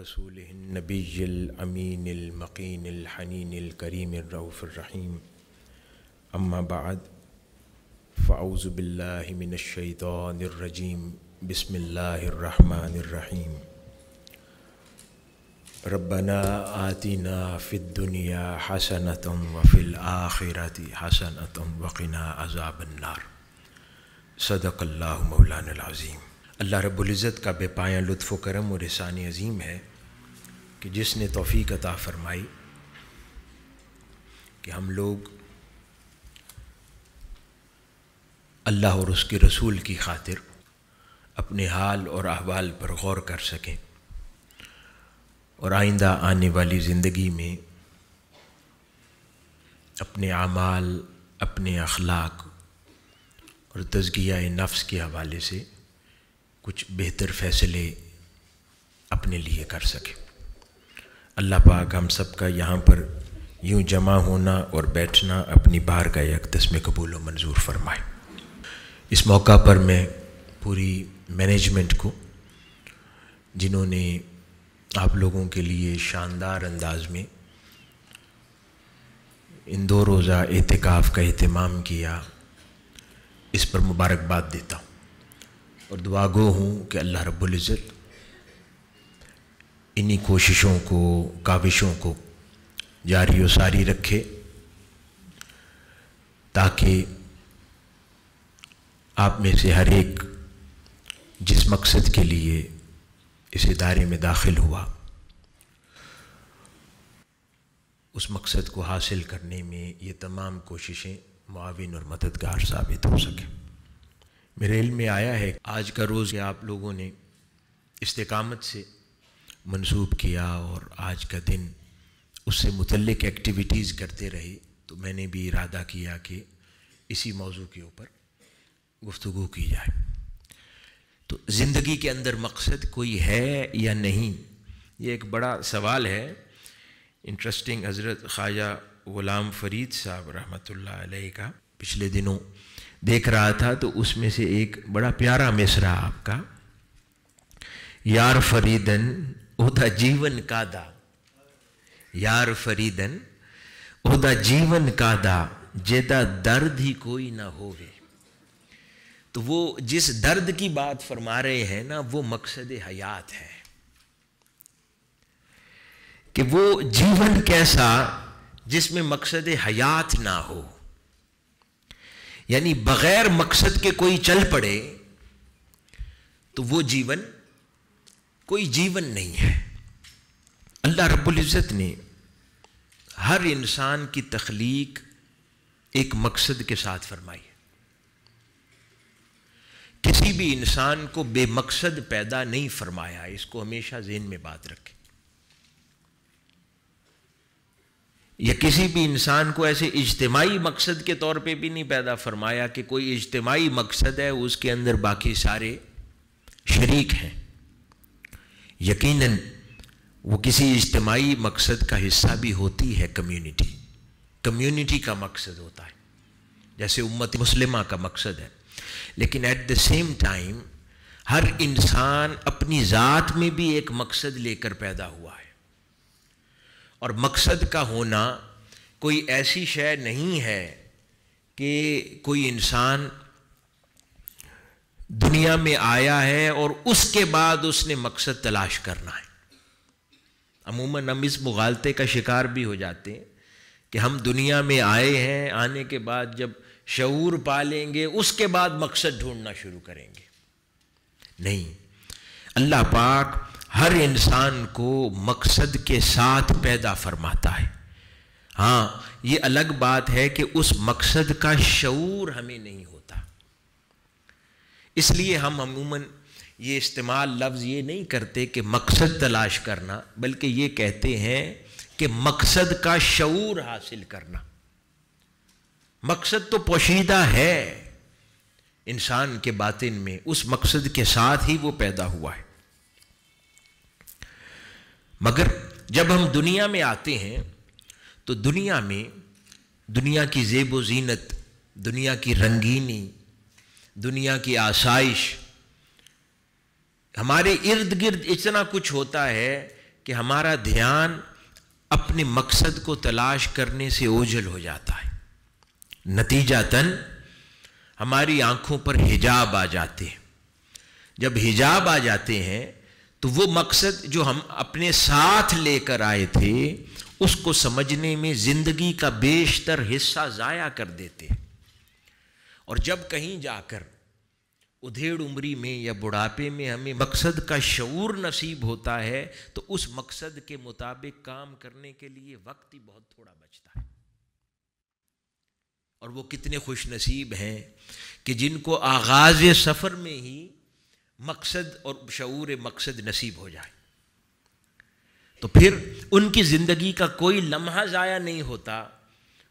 रसूल नबीमकीनमकीनकरीमरऊफ़रहीम अम्माबाद फ़ाउज़बिल्लिमिनशैतरजीम बसमीम रबना आतना फ़िदुनिया हसनतम वफ़िल आखिरती हसनतम वक़ना अज़ाबन्नार सदक़ल्ला मौलानज़ीम अल्लाह रब्ज़त का बेपाया लुत्फ़ करम और एहसान अज़ीम है कि जिसने तोफ़ी अता फ़रमाई कि हम लोग अल्लाह और उसके रसूल की खातिर अपने हाल और अहवाल पर गौर कर सकें और आइंदा आने वाली ज़िंदगी में अपने आमाल अपने अखलाक और तजकिया नफ्स के हवाले से कुछ बेहतर फ़ैसले अपने लिए कर सकें अल्लाह पाक हम सब का यहाँ पर यूँ जमा होना और बैठना अपनी बार का एक में कबूल व मंजूर फरमाए इस मौका पर मैं पूरी मैनेजमेंट को जिन्होंने आप लोगों के लिए शानदार अंदाज में इन दो रोज़ा एहतिकाफ़ का अहतमाम किया इस पर मुबारकबाद देता हूँ और दुआगो हूँ कि अल्लाह रब्बुल रबुल्ज़त इन्हीं कोशिशों को काविशों को जारी वारी सारी रखे ताकि आप में से हर एक जिस मकसद के लिए इस इदारे में दाखिल हुआ उस मकसद को हासिल करने में ये तमाम कोशिशें मुआविन और मददगार साबित हो सकें मेरे इल्म में आया है आज का रोज़ आप लोगों ने इस्तेकामत से मंसूब किया और आज का दिन उससे मुतलक एक्टिविटीज़ करते रहे तो मैंने भी इरादा किया कि इसी मौजू के ऊपर गुफ्तु की जाए तो ज़िंदगी के अंदर मकसद कोई है या नहीं ये एक बड़ा सवाल है इंटरेस्टिंग हज़रत ख्वाजा ग़ुलाम फरीद साहब रहमत का पिछले दिनों देख रहा था तो उसमें से एक बड़ा प्यारा मिसरा आपका यार फरीदन जीवन ਉਹਦਾ ਜੀਵਨ ਕਾਦਾ ਯਾਰ ਫਰੀਦਨ ਉਹਦਾ ਜੀਵਨ ਕਾਦਾ ਜਿਹਦਾ ਦਰਦ ਹੀ ਕੋਈ ਨਾ ਹੋਵੇ तो वो जिस दर्द की बात फरमा रहे हैं ना वो मकसद हयात है कि वो जीवन कैसा जिसमें मकसद हयात ना हो यानी बगैर मकसद के कोई चल पड़े तो वो जीवन कोई जीवन नहीं है अल्लाह रब्बुल इज़्ज़त ने हर इंसान की तख्लीक एक मकसद के साथ फरमाई किसी भी इंसान को बेमकसद पैदा नहीं फरमाया इसको हमेशा जेन में बात रखें या किसी भी इंसान को ऐसे इज्तमाही मकसद के तौर पे भी नहीं पैदा फरमाया कि कोई इज्तमाही मकसद है उसके अंदर बाकी सारे शरीक हैं यकीनन वो किसी इज्तमाही मकसद का हिस्सा भी होती है कम्युनिटी कम्युनिटी का मकसद होता है जैसे उम्मत मुस्लिमा का मकसद है लेकिन एट द सेम टाइम हर इंसान अपनी ज़ात में भी एक मकसद लेकर पैदा हुआ है और मकसद का होना कोई ऐसी शय नहीं है कि कोई इंसान दुनिया में आया है और उसके बाद उसने मकसद तलाश करना है अमूमन हम इस मुगालते का शिकार भी हो जाते हैं कि हम दुनिया में आए हैं आने के बाद जब शूर पा लेंगे उसके बाद मकसद ढूंढना शुरू करेंगे नहीं अल्लाह पाक हर इंसान को मकसद के साथ पैदा फरमाता है हाँ ये अलग बात है कि उस मकसद का शूर हमें नहीं होता इसलिए हम अमूमन ये इस्तेमाल लफ्ज़ ये नहीं करते कि मकसद तलाश करना बल्कि ये कहते हैं कि मकसद का शूर हासिल करना मकसद तो पोशीदा है इंसान के बातिन में उस मकसद के साथ ही वो पैदा हुआ है मगर जब हम दुनिया में आते हैं तो दुनिया में दुनिया की जेब व जीनत दुनिया की रंगीनी दुनिया की आसाइश हमारे इर्द गिर्द इतना कुछ होता है कि हमारा ध्यान अपने मकसद को तलाश करने से ओझल हो जाता है नतीजातन हमारी आंखों पर हिजाब आ जाते हैं जब हिजाब आ जाते हैं तो वो मकसद जो हम अपने साथ लेकर आए थे उसको समझने में ज़िंदगी का बेशतर हिस्सा ज़ाया कर देते और जब कहीं जाकर उधेड़ उम्री में या बुढ़ापे में हमें मकसद का शूर नसीब होता है तो उस मकसद के मुताबिक काम करने के लिए वक्त ही बहुत थोड़ा बचता है और वो कितने खुश नसीब हैं कि जिनको आगाज़ सफ़र में ही मकसद और शूर मकसद नसीब हो जाए तो फिर उनकी ज़िंदगी का कोई लम्हा ज़ाया नहीं होता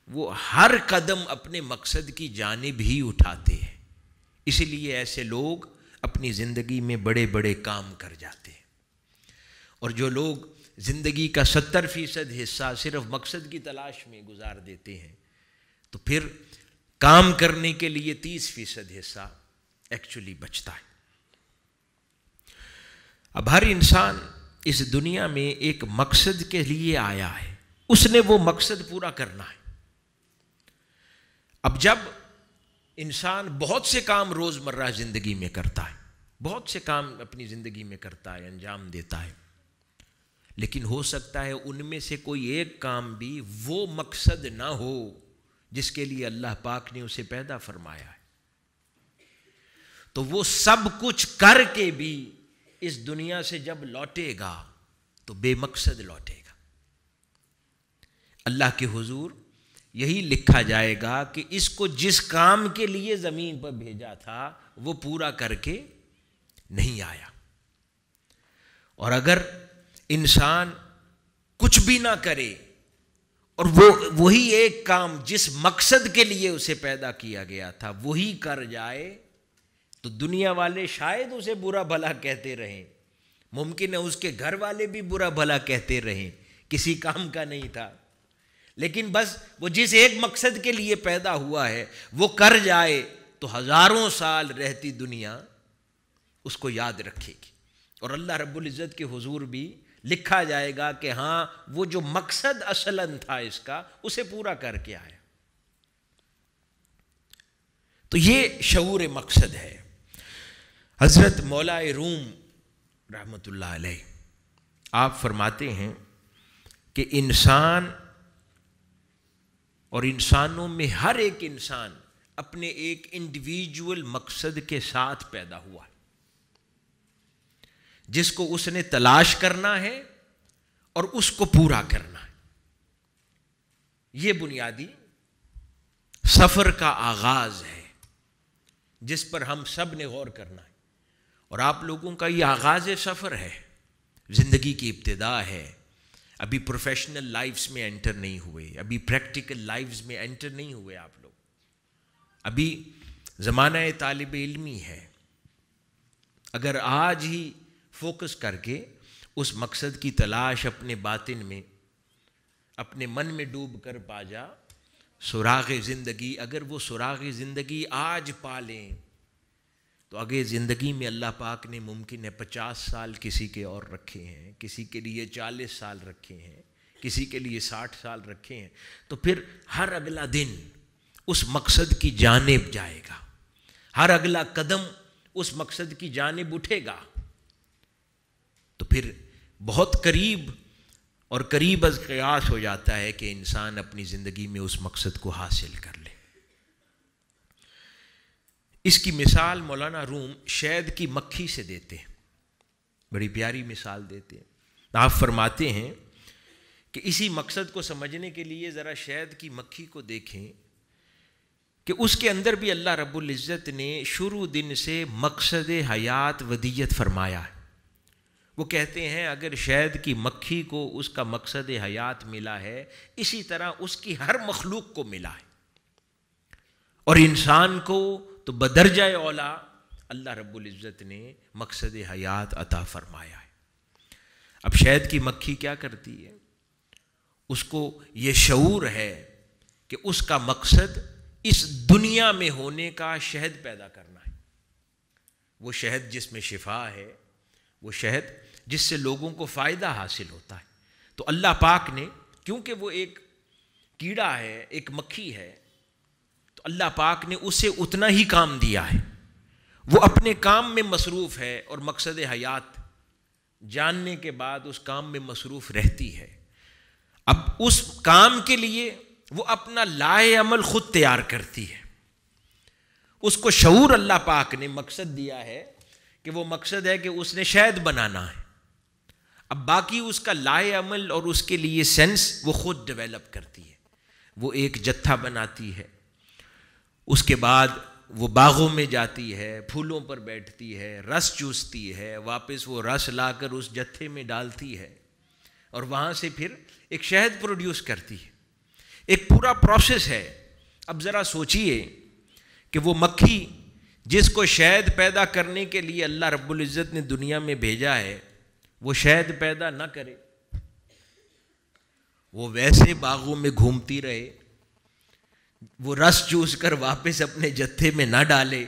वो हर कदम अपने मकसद की जानब ही उठाते हैं इसलिए ऐसे लोग अपनी ज़िंदगी में बड़े बड़े काम कर जाते हैं और जो लोग ज़िंदगी का सत्तर फ़ीसद हिस्सा सिर्फ मकसद की तलाश में गुजार देते हैं तो फिर काम करने के लिए तीस फ़ीसद हिस्सा एक्चुअली बचता है अब हर इंसान इस दुनिया में एक मकसद के लिए आया है उसने वो मकसद पूरा करना है अब जब इंसान बहुत से काम रोज़मर्रा ज़िंदगी में करता है बहुत से काम अपनी ज़िंदगी में करता है अंजाम देता है लेकिन हो सकता है उनमें से कोई एक काम भी वो मकसद ना हो जिसके लिए अल्लाह पाक ने उसे पैदा फरमाया है तो वो सब कुछ करके भी इस दुनिया से जब लौटेगा तो बेमकसद लौटेगा अल्लाह के हुजूर यही लिखा जाएगा कि इसको जिस काम के लिए ज़मीन पर भेजा था वो पूरा करके नहीं आया और अगर इंसान कुछ भी ना करे और वो वही एक काम जिस मकसद के लिए उसे पैदा किया गया था वही कर जाए तो दुनिया वाले शायद उसे बुरा भला कहते रहें मुमकिन है उसके घर वाले भी बुरा भला कहते रहें किसी काम का नहीं था लेकिन बस वो जिस एक मकसद के लिए पैदा हुआ है वो कर जाए तो हज़ारों साल रहती दुनिया उसको याद रखेगी और अल्लाह रब्बुल इज़्ज़त के हुजूर भी लिखा जाएगा कि हाँ वो जो मकसद असलन था इसका उसे पूरा करके आया तो ये शूर मकसद है हज़रत मौला रूम रहमतुल्लाह अलैह आप फरमाते हैं कि इंसान और इंसानों में हर एक इंसान अपने एक इंडिविजुअल मकसद के साथ पैदा हुआ है जिसको उसने तलाश करना है और उसको पूरा करना है यह बुनियादी सफर का आगाज है जिस पर हम सब ने गौर करना है और आप लोगों का यह आगाज सफ़र है ज़िंदगी की इब्तदा है अभी प्रोफेशनल लाइफ्स में एंटर नहीं हुए अभी प्रैक्टिकल लाइफ्स में एंटर नहीं हुए आप लोग अभी ज़माना तालब इलमी है अगर आज ही फोकस करके उस मकसद की तलाश अपने बातिन में अपने मन में डूब कर पा जा सुराग ज़िंदगी अगर वो सुराग ज़िंदगी आज पा लें तो आगे ज़िंदगी में अल्लाह पाक ने मुमकिन है पचास साल किसी के और रखे हैं किसी के लिए चालीस साल रखे हैं किसी के लिए साठ साल रखे हैं तो फिर हर अगला दिन उस मकसद की जानब जाएगा हर अगला कदम उस मकसद की जानब उठेगा तो फिर बहुत करीब और करीब अज कयास हो जाता है कि इंसान अपनी ज़िंदगी में उस मकसद को हासिल कर ले इसकी मिसाल मौलाना रूम शहद की मक्खी से देते हैं बड़ी प्यारी मिसाल देते हैं आप फरमाते हैं कि इसी मकसद को समझने के लिए ज़रा शहद की मक्खी को देखें कि उसके अंदर भी अल्लाह रब्बुल इज़्ज़त ने शुरू दिन से मकसद हयात वदीयत फरमाया है वो कहते हैं अगर शहद की मक्खी को उसका मकसद हयात मिला है इसी तरह उसकी हर मखलूक को मिला है और इंसान को तो बदरजा ओला अल्लाह इज़्ज़त ने मकसद हयात अता फरमाया है अब शहद की मक्खी क्या करती है उसको ये शूर है कि उसका मकसद इस दुनिया में होने का शहद पैदा करना है वो शहद जिसमें शिफा है वो शहद जिससे लोगों को फ़ायदा हासिल होता है तो अल्लाह पाक ने क्योंकि वो एक कीड़ा है एक मक्खी है अल्लाह पाक ने उसे उतना ही काम दिया है वो अपने काम में मसरूफ़ है और मकसद हयात जानने के बाद उस काम में मसरूफ़ रहती है अब उस काम के लिए वो अपना लाए अमल ख़ुद तैयार करती है उसको शूर अल्लाह पाक ने मकसद दिया है कि वो मकसद है कि उसने शायद बनाना है अब बाकी उसका लाए अमल और उसके लिए सेंस वो ख़ुद डेवलप करती है वो एक जत्था बनाती है उसके बाद वो बागों में जाती है फूलों पर बैठती है रस चूसती है वापस वो रस लाकर उस जत्थे में डालती है और वहाँ से फिर एक शहद प्रोड्यूस करती है एक पूरा प्रोसेस है अब ज़रा सोचिए कि वो मक्खी जिसको शहद पैदा करने के लिए अल्लाह रब्बुल इज़्ज़त ने दुनिया में भेजा है वो शहद पैदा ना करे वो वैसे बागों में घूमती रहे वो रस चूस कर वापस अपने जत्थे में ना डाले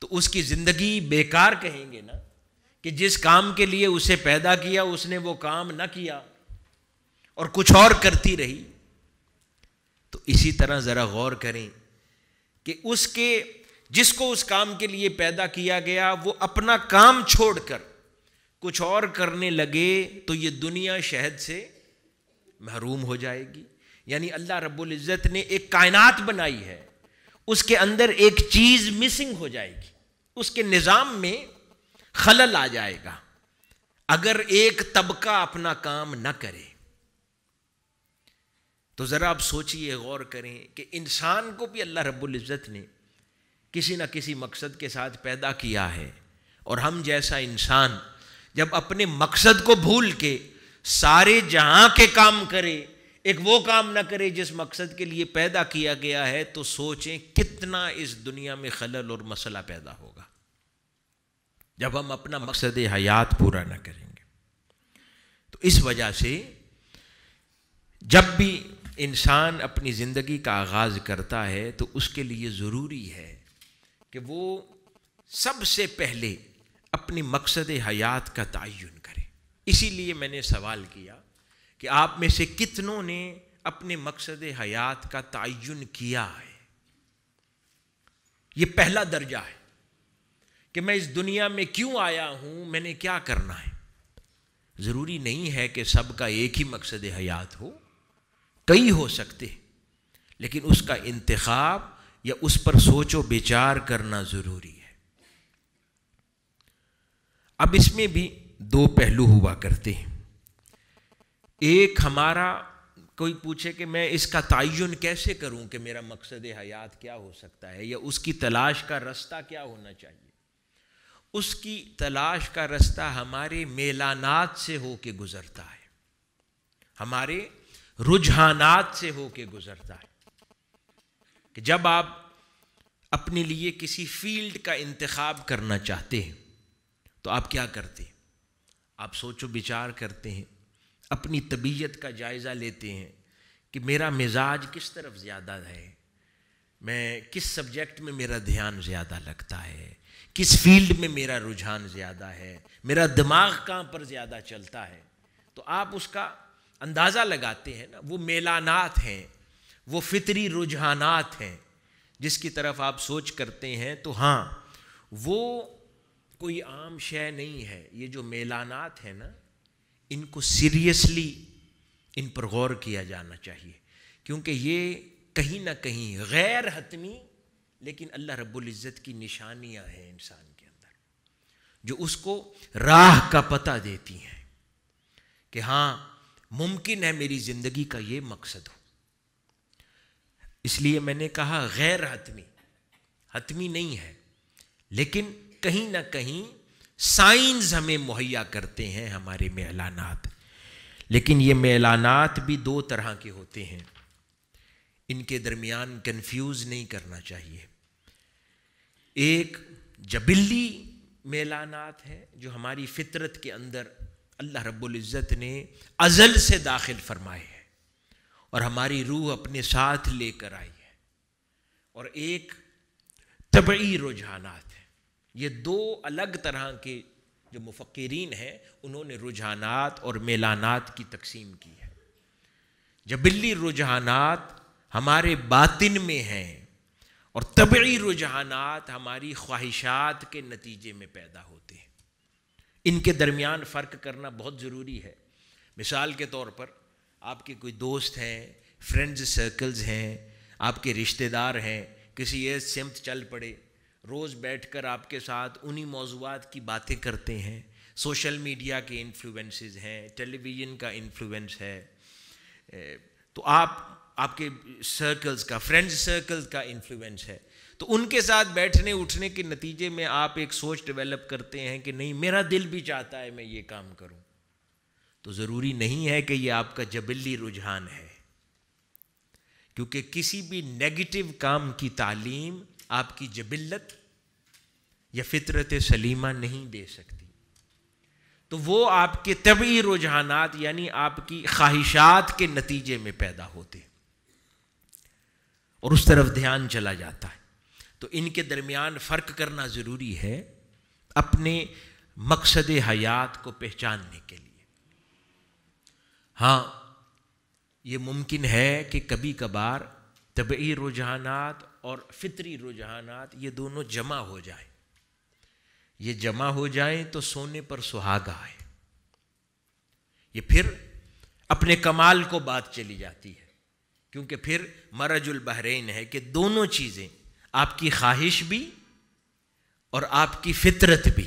तो उसकी ज़िंदगी बेकार कहेंगे ना कि जिस काम के लिए उसे पैदा किया उसने वो काम ना किया और कुछ और करती रही तो इसी तरह ज़रा गौर करें कि उसके जिसको उस काम के लिए पैदा किया गया वो अपना काम छोड़कर कुछ और करने लगे तो ये दुनिया शहद से महरूम हो जाएगी यानी अल्लाह रब्बुल इज़्ज़त ने एक कायनात बनाई है उसके अंदर एक चीज़ मिसिंग हो जाएगी उसके निज़ाम में खलल आ जाएगा अगर एक तबका अपना काम न करे तो ज़रा आप सोचिए गौर करें कि इंसान को भी अल्लाह रब्बुल इज़्ज़त ने किसी न किसी मकसद के साथ पैदा किया है और हम जैसा इंसान जब अपने मकसद को भूल के सारे जहां के काम करें एक वो काम ना करे जिस मकसद के लिए पैदा किया गया है तो सोचें कितना इस दुनिया में खलल और मसला पैदा होगा जब हम अपना मकसद हयात पूरा ना करेंगे तो इस वजह से जब भी इंसान अपनी ज़िंदगी का आगाज़ करता है तो उसके लिए ज़रूरी है कि वो सबसे पहले अपनी मकसद हयात का तयन करे इसीलिए मैंने सवाल किया कि आप में से कितनों ने अपने मकसद हयात का तयन किया है ये पहला दर्जा है कि मैं इस दुनिया में क्यों आया हूं मैंने क्या करना है ज़रूरी नहीं है कि सबका एक ही मकसद हयात हो कई हो सकते लेकिन उसका इंतखब या उस पर सोचो विचार करना ज़रूरी है अब इसमें भी दो पहलू हुआ करते हैं एक हमारा कोई पूछे कि मैं इसका तयन कैसे करूं कि मेरा मकसद हयात क्या हो सकता है या उसकी तलाश का रास्ता क्या होना चाहिए उसकी तलाश का रास्ता हमारे मेलानात से होके गुज़रता है हमारे रुझानात से होके गुज़रता है कि जब आप अपने लिए किसी फील्ड का इंतखब करना चाहते हैं तो आप क्या करते हैं आप सोचो विचार करते हैं अपनी तबीयत का जायज़ा लेते हैं कि मेरा मिजाज किस तरफ ज़्यादा है मैं किस सब्जेक्ट में मेरा ध्यान ज़्यादा लगता है किस फील्ड में मेरा रुझान ज़्यादा है मेरा दिमाग कहाँ पर ज़्यादा चलता है तो आप उसका अंदाज़ा लगाते हैं ना वो मेलानात हैं वो फितरी रुझानात हैं जिसकी तरफ आप सोच करते हैं तो हाँ वो कोई आम शय नहीं है ये जो मेलानात है ना इनको सीरियसली इन पर गौर किया जाना चाहिए क्योंकि ये कहीं ना कहीं गैर हतमी लेकिन अल्लाह रब्ज़त की निशानियां हैं इंसान के अंदर जो उसको राह का पता देती हैं कि हाँ मुमकिन है मेरी ज़िंदगी का ये मकसद हो इसलिए मैंने कहा गैर हतमी हतमी नहीं है लेकिन कहीं ना कहीं साइंस हमें मुहैया करते हैं हमारे मेलानात लेकिन ये मेलानात भी दो तरह के होते हैं इनके दरमियान कंफ्यूज नहीं करना चाहिए एक जबिल्ली मेलानात है जो हमारी फितरत के अंदर अल्लाह रब्ज़त ने अज़ल से दाखिल फरमाए हैं और हमारी रूह अपने साथ लेकर आई है और एक तबी रुझानात ये दो अलग तरह के जो मुफक्रीन हैं उन्होंने रुझानात और मेलानात की तकसीम की है जबिली रुझानात हमारे बातिन में हैं और तबी रुझानात हमारी ख्वाहिशात के नतीजे में पैदा होते हैं इनके दरमियान फ़र्क करना बहुत ज़रूरी है मिसाल के तौर पर आपके कोई दोस्त हैं फ्रेंड्स सर्कल्स हैं आपके रिश्तेदार हैं किसी ये सिमत चल पड़े रोज़ बैठकर आपके साथ उन्हीं मौजूद की बातें करते हैं सोशल मीडिया के इन्फ्लुएंसेस हैं टेलीविज़न का इन्फ्लुएंस है तो आप आपके सर्कल्स का फ्रेंड्स सर्कल्स का इन्फ्लुएंस है तो उनके साथ बैठने उठने के नतीजे में आप एक सोच डेवलप करते हैं कि नहीं मेरा दिल भी चाहता है मैं ये काम करूं तो ज़रूरी नहीं है कि ये आपका जबली रुझान है क्योंकि किसी भी नेगेटिव काम की तालीम आपकी जबिल्लत या फितरत सलीमा नहीं दे सकती तो वो आपके तबी रुझानात यानी आपकी ख्वाहिशात के नतीजे में पैदा होते और उस तरफ ध्यान चला जाता है तो इनके दरमियान फ़र्क करना ज़रूरी है अपने मकसद हयात को पहचानने के लिए हाँ ये मुमकिन है कि कभी कभार तबी रुझानात और फितरी रुझानात ये दोनों जमा हो जाए ये जमा हो जाए तो सोने पर सुहागा है ये फिर अपने कमाल को बात चली जाती है क्योंकि फिर मरजुल बहरीन है कि दोनों चीज़ें आपकी ख्वाहिश भी और आपकी फितरत भी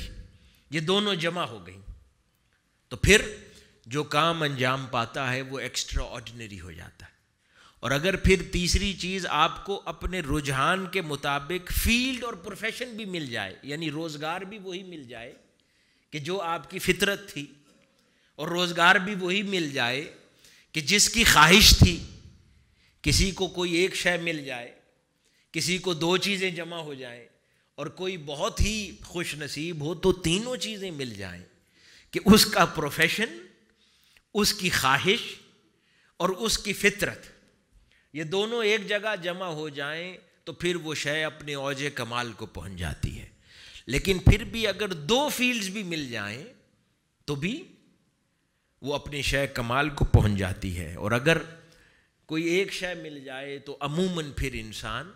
ये दोनों जमा हो गई तो फिर जो काम अंजाम पाता है वो एक्स्ट्रा ऑर्डिनरी हो जाता है और अगर फिर तीसरी चीज़ आपको अपने रुझान के मुताबिक फील्ड और प्रोफेशन भी मिल जाए यानी रोज़गार भी वही मिल जाए कि जो आपकी फितरत थी और रोज़गार भी वही मिल जाए कि जिसकी ख्वाहिश थी किसी को कोई एक शय मिल जाए किसी को दो चीज़ें जमा हो जाए और कोई बहुत ही खुश नसीब हो तो तीनों चीज़ें मिल जाएं कि उसका प्रोफेशन उसकी ख्वाहिश और उसकी फितरत ये दोनों एक जगह जमा हो जाएं तो फिर वो शय अपने औज कमाल को पहुंच जाती है लेकिन फिर भी अगर दो फील्ड्स भी मिल जाएं तो भी वो अपने शय कमाल को पहुंच जाती है और अगर कोई एक शय मिल जाए तो अमूमन फिर इंसान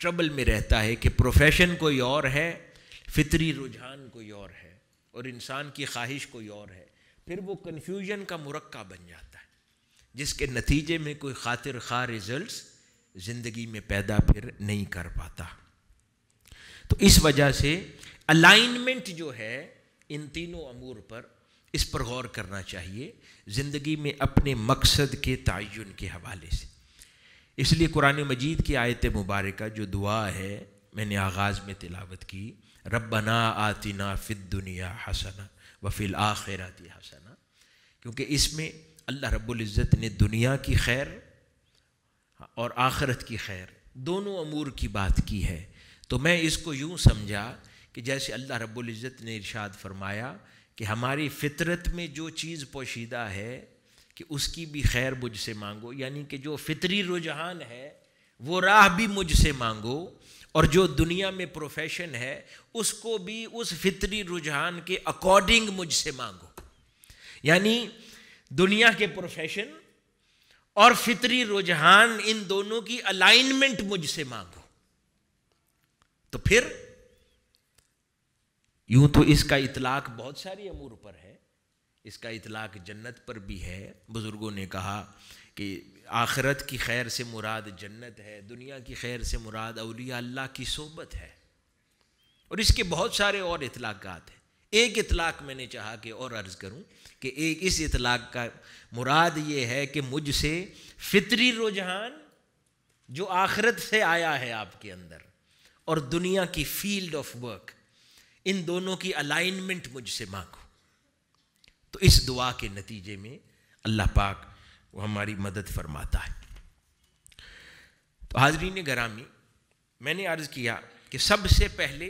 ट्रबल में रहता है कि प्रोफेशन कोई और है फितरी रुझान कोई और है और इंसान की ख्वाहिश कोई और है फिर वो कन्फ्यूजन का मुरक्का बन जाता है जिसके नतीजे में कोई खातिर खा रिज़ल्ट ज़िंदगी में पैदा फिर नहीं कर पाता तो इस वजह से अलाइनमेंट जो है इन तीनों अमूर पर इस पर गौर करना चाहिए ज़िंदगी में अपने मकसद के तयन के हवाले से इसलिए कुरान मजीद की आयत मुबारक जो दुआ है मैंने आगाज़ में तिलावत की रबना आतिना फ़िद दुनिया हसना वफ़िल आखिरती हसना क्योंकि इसमें अल्लाह रब्बुल इज़्ज़त ने दुनिया की खैर और आखरत की खैर दोनों अमूर की बात की है तो मैं इसको यूँ समझा कि जैसे अल्लाह रब्बुल इज़्ज़त ने इरशाद फरमाया कि हमारी फितरत में जो चीज़ पोशीदा है कि उसकी भी खैर मुझसे मांगो यानी कि जो फितरी रुझान है वो राह भी मुझसे मांगो और जो दुनिया में प्रोफेशन है उसको भी उस फितरी रुझान के अकॉर्डिंग मुझसे मांगो यानी दुनिया के प्रोफेशन और फितरी रुझान इन दोनों की अलाइनमेंट मुझसे मांगो तो फिर यूं तो इसका इतलाक बहुत सारी अमूर पर है इसका इतलाक जन्नत पर भी है बुज़ुर्गों ने कहा कि आखरत की खैर से मुराद जन्नत है दुनिया की खैर से मुराद अलिया अल्लाह की सोबत है और इसके बहुत सारे और इतलाक़ात हैं एक इतलाक़ मैंने चाहा कि और अर्ज़ करूं कि एक इस इतलाक़ का मुराद ये है कि मुझसे फितरी रुझान जो आखिरत से आया है आपके अंदर और दुनिया की फील्ड ऑफ वर्क इन दोनों की अलाइनमेंट मुझसे मांगो तो इस दुआ के नतीजे में अल्लाह पाक वो हमारी मदद फरमाता है तो हाजरीन ग्रामी मैंने अर्ज़ किया कि सबसे पहले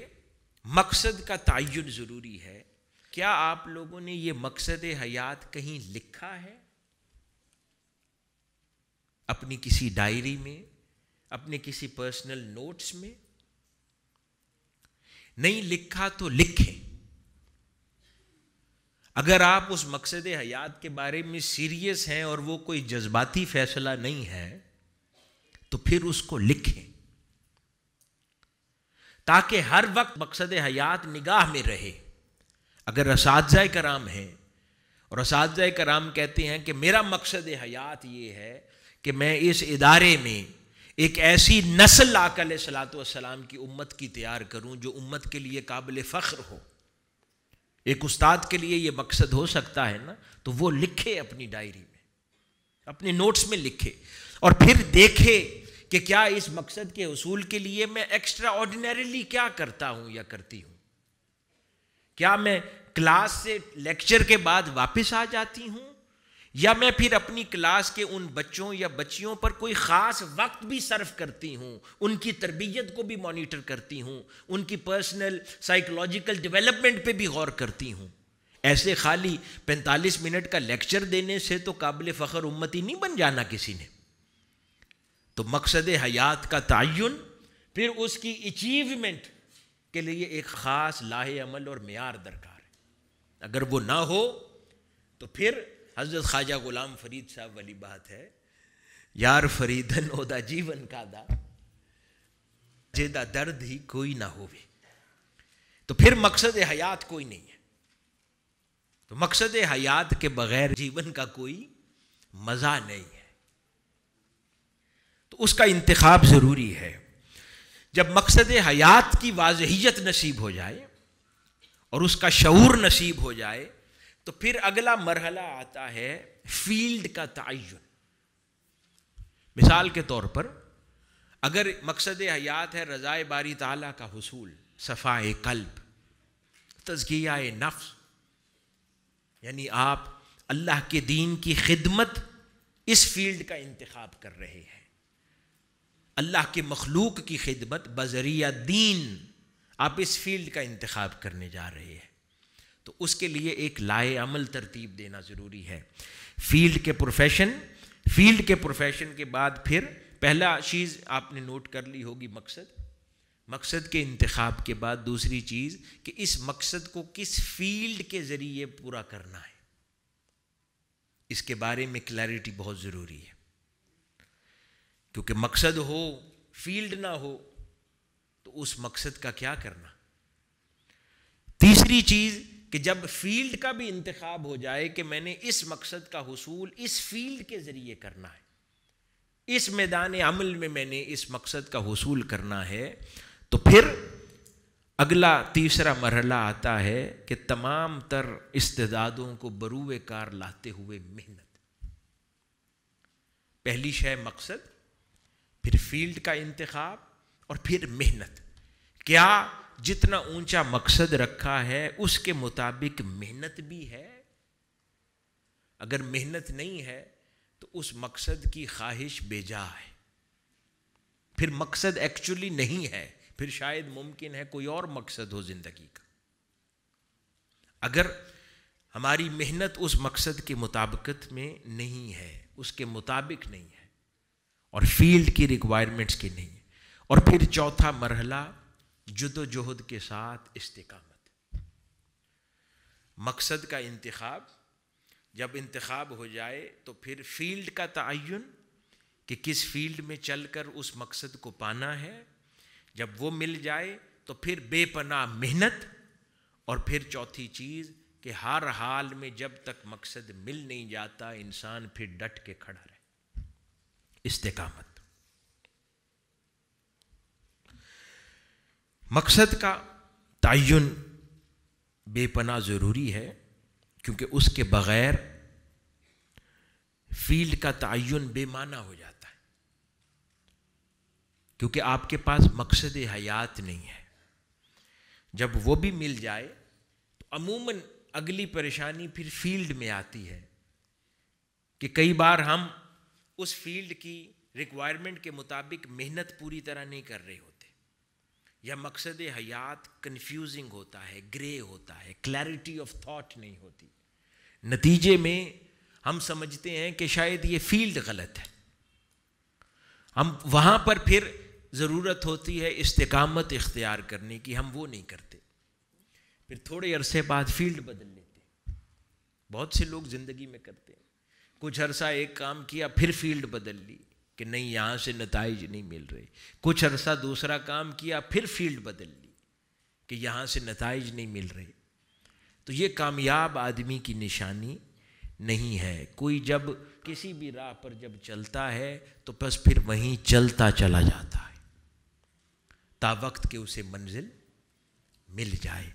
मकसद का तयन ज़रूरी है क्या आप लोगों ने ये मकसद हयात कहीं लिखा है अपनी किसी डायरी में अपने किसी पर्सनल नोट्स में नहीं लिखा तो लिखें अगर आप उस मकसद हयात के बारे में सीरियस हैं और वो कोई जज्बाती फैसला नहीं है तो फिर उसको लिखें ताकि हर वक्त मकसद हयात निगाह में रहे अगर इस कराम हैं और इसाजा कराम कहते हैं कि मेरा मकसद हयात ये है कि मैं इस इदारे में एक ऐसी नस्ल आकल सलातम की उम्मत की तैयार करूं जो उम्मत के लिए काबिल फ़ख्र हो एक उस्ताद के लिए ये मकसद हो सकता है ना तो वो लिखे अपनी डायरी में अपने नोट्स में लिखे और फिर देखे कि क्या इस मकसद के उसूल के लिए मैं एक्स्ट्रा ऑर्डिनरीली क्या करता हूं या करती हूं क्या मैं क्लास से लेक्चर के बाद वापस आ जाती हूं या मैं फिर अपनी क्लास के उन बच्चों या बच्चियों पर कोई ख़ास वक्त भी सर्व करती हूं उनकी तरबियत को भी मॉनिटर करती हूँ उनकी पर्सनल साइकोलॉजिकल डेवलपमेंट पे भी गौर करती हूँ ऐसे खाली 45 मिनट का लेक्चर देने से तो काबिल फ़खर उम्मती नहीं बन जाना किसी ने तो मकसद हयात का तयन फिर उसकी अचीवमेंट के लिए एक ख़ास लाहे अमल और मैार दरकार है अगर वो ना हो तो फिर हज़रत ख्वाजा ग़ुलाम फरीद साहब वाली बात है यार फरीदन ओदा जीवन का दा जेदा दर्द ही कोई ना होवे तो फिर मकसद हयात कोई नहीं है तो मकसद हयात के बगैर जीवन का कोई मज़ा नहीं तो उसका इंतखब ज़रूरी है जब मकसद हयात की वाजहियत नसीब हो जाए और उसका शूर नसीब हो जाए तो फिर अगला मरहला आता है फील्ड का तयन मिसाल के तौर पर अगर मकसद हयात है रज़ाए बारी ताला का हसूल सफ़ाए कल्ब तजगिया नफ्स यानी आप अल्लाह के दीन की खिदमत इस फील्ड का इंतखब कर रहे हैं अल्लाह के मखलूक की खिदमत बजरिया दीन आप इस फील्ड का इंतखब करने जा रहे हैं तो उसके लिए एक लाए अमल तरतीब देना ज़रूरी है फील्ड के प्रोफेशन फील्ड के प्रोफेशन के बाद फिर पहला चीज़ आपने नोट कर ली होगी मकसद मकसद के इंतखब के बाद दूसरी चीज़ कि इस मकसद को किस फील्ड के ज़रिए पूरा करना है इसके बारे में क्लैरिटी बहुत ज़रूरी है क्योंकि मकसद हो फील्ड ना हो तो उस मकसद का क्या करना तीसरी चीज़ कि जब फील्ड का भी इंतखब हो जाए कि मैंने इस मकसद का हसूल इस फील्ड के ज़रिए करना है इस मैदान अमल में मैंने इस मकसद का हसूल करना है तो फिर अगला तीसरा मरहला आता है कि तमाम तर इस्तेदादों को बरूए कार लाते हुए मेहनत पहली शह मकसद फिर फील्ड का इंतखब और फिर मेहनत क्या जितना ऊंचा मकसद रखा है उसके मुताबिक मेहनत भी है अगर मेहनत नहीं है तो उस मकसद की ख्वाहिश बेजा है फिर मकसद एक्चुअली नहीं है फिर शायद मुमकिन है कोई और मकसद हो ज़िंदगी का अगर हमारी मेहनत उस मकसद के मुताबिकत में नहीं है उसके मुताबिक नहीं है और फील्ड की रिक्वायरमेंट्स की नहीं है और फिर चौथा मरहला जुदोजहद के साथ इस्तकामत मकसद का इंतखब जब इंतखब हो जाए तो फिर फील्ड का तयन कि किस फील्ड में चलकर उस मकसद को पाना है जब वो मिल जाए तो फिर बेपना मेहनत और फिर चौथी चीज़ कि हर हाल में जब तक मकसद मिल नहीं जाता इंसान फिर डट के खड़ा रहे इस्तेकामत मकसद का तयन बेपना ज़रूरी है क्योंकि उसके बग़ैर फील्ड का तयन बेमाना हो जाता है क्योंकि आपके पास मकसद हयात नहीं है जब वो भी मिल जाए तो अमूमन अगली परेशानी फिर फील्ड में आती है कि कई बार हम उस फील्ड की रिक्वायरमेंट के मुताबिक मेहनत पूरी तरह नहीं कर रहे होते या मकसद हयात कन्फ्यूजिंग होता है ग्रे होता है क्लैरिटी ऑफ थॉट नहीं होती नतीजे में हम समझते हैं कि शायद ये फील्ड गलत है हम वहाँ पर फिर ज़रूरत होती है इस्तकामत इख्तियार करने की हम वो नहीं करते फिर थोड़े अरसे बाद फील्ड बदल लेते बहुत से लोग ज़िंदगी में करते हैं कुछ अरसा एक काम किया फिर फील्ड बदल ली कि नहीं यहाँ से नतज नहीं मिल रहे कुछ अरसा दूसरा काम किया फिर फील्ड बदल ली कि यहाँ से नतज नहीं मिल रहे तो ये कामयाब आदमी की निशानी नहीं है कोई जब किसी भी राह पर जब चलता है तो बस फिर वहीं चलता चला जाता है ता वक्त के उसे मंजिल मिल जाए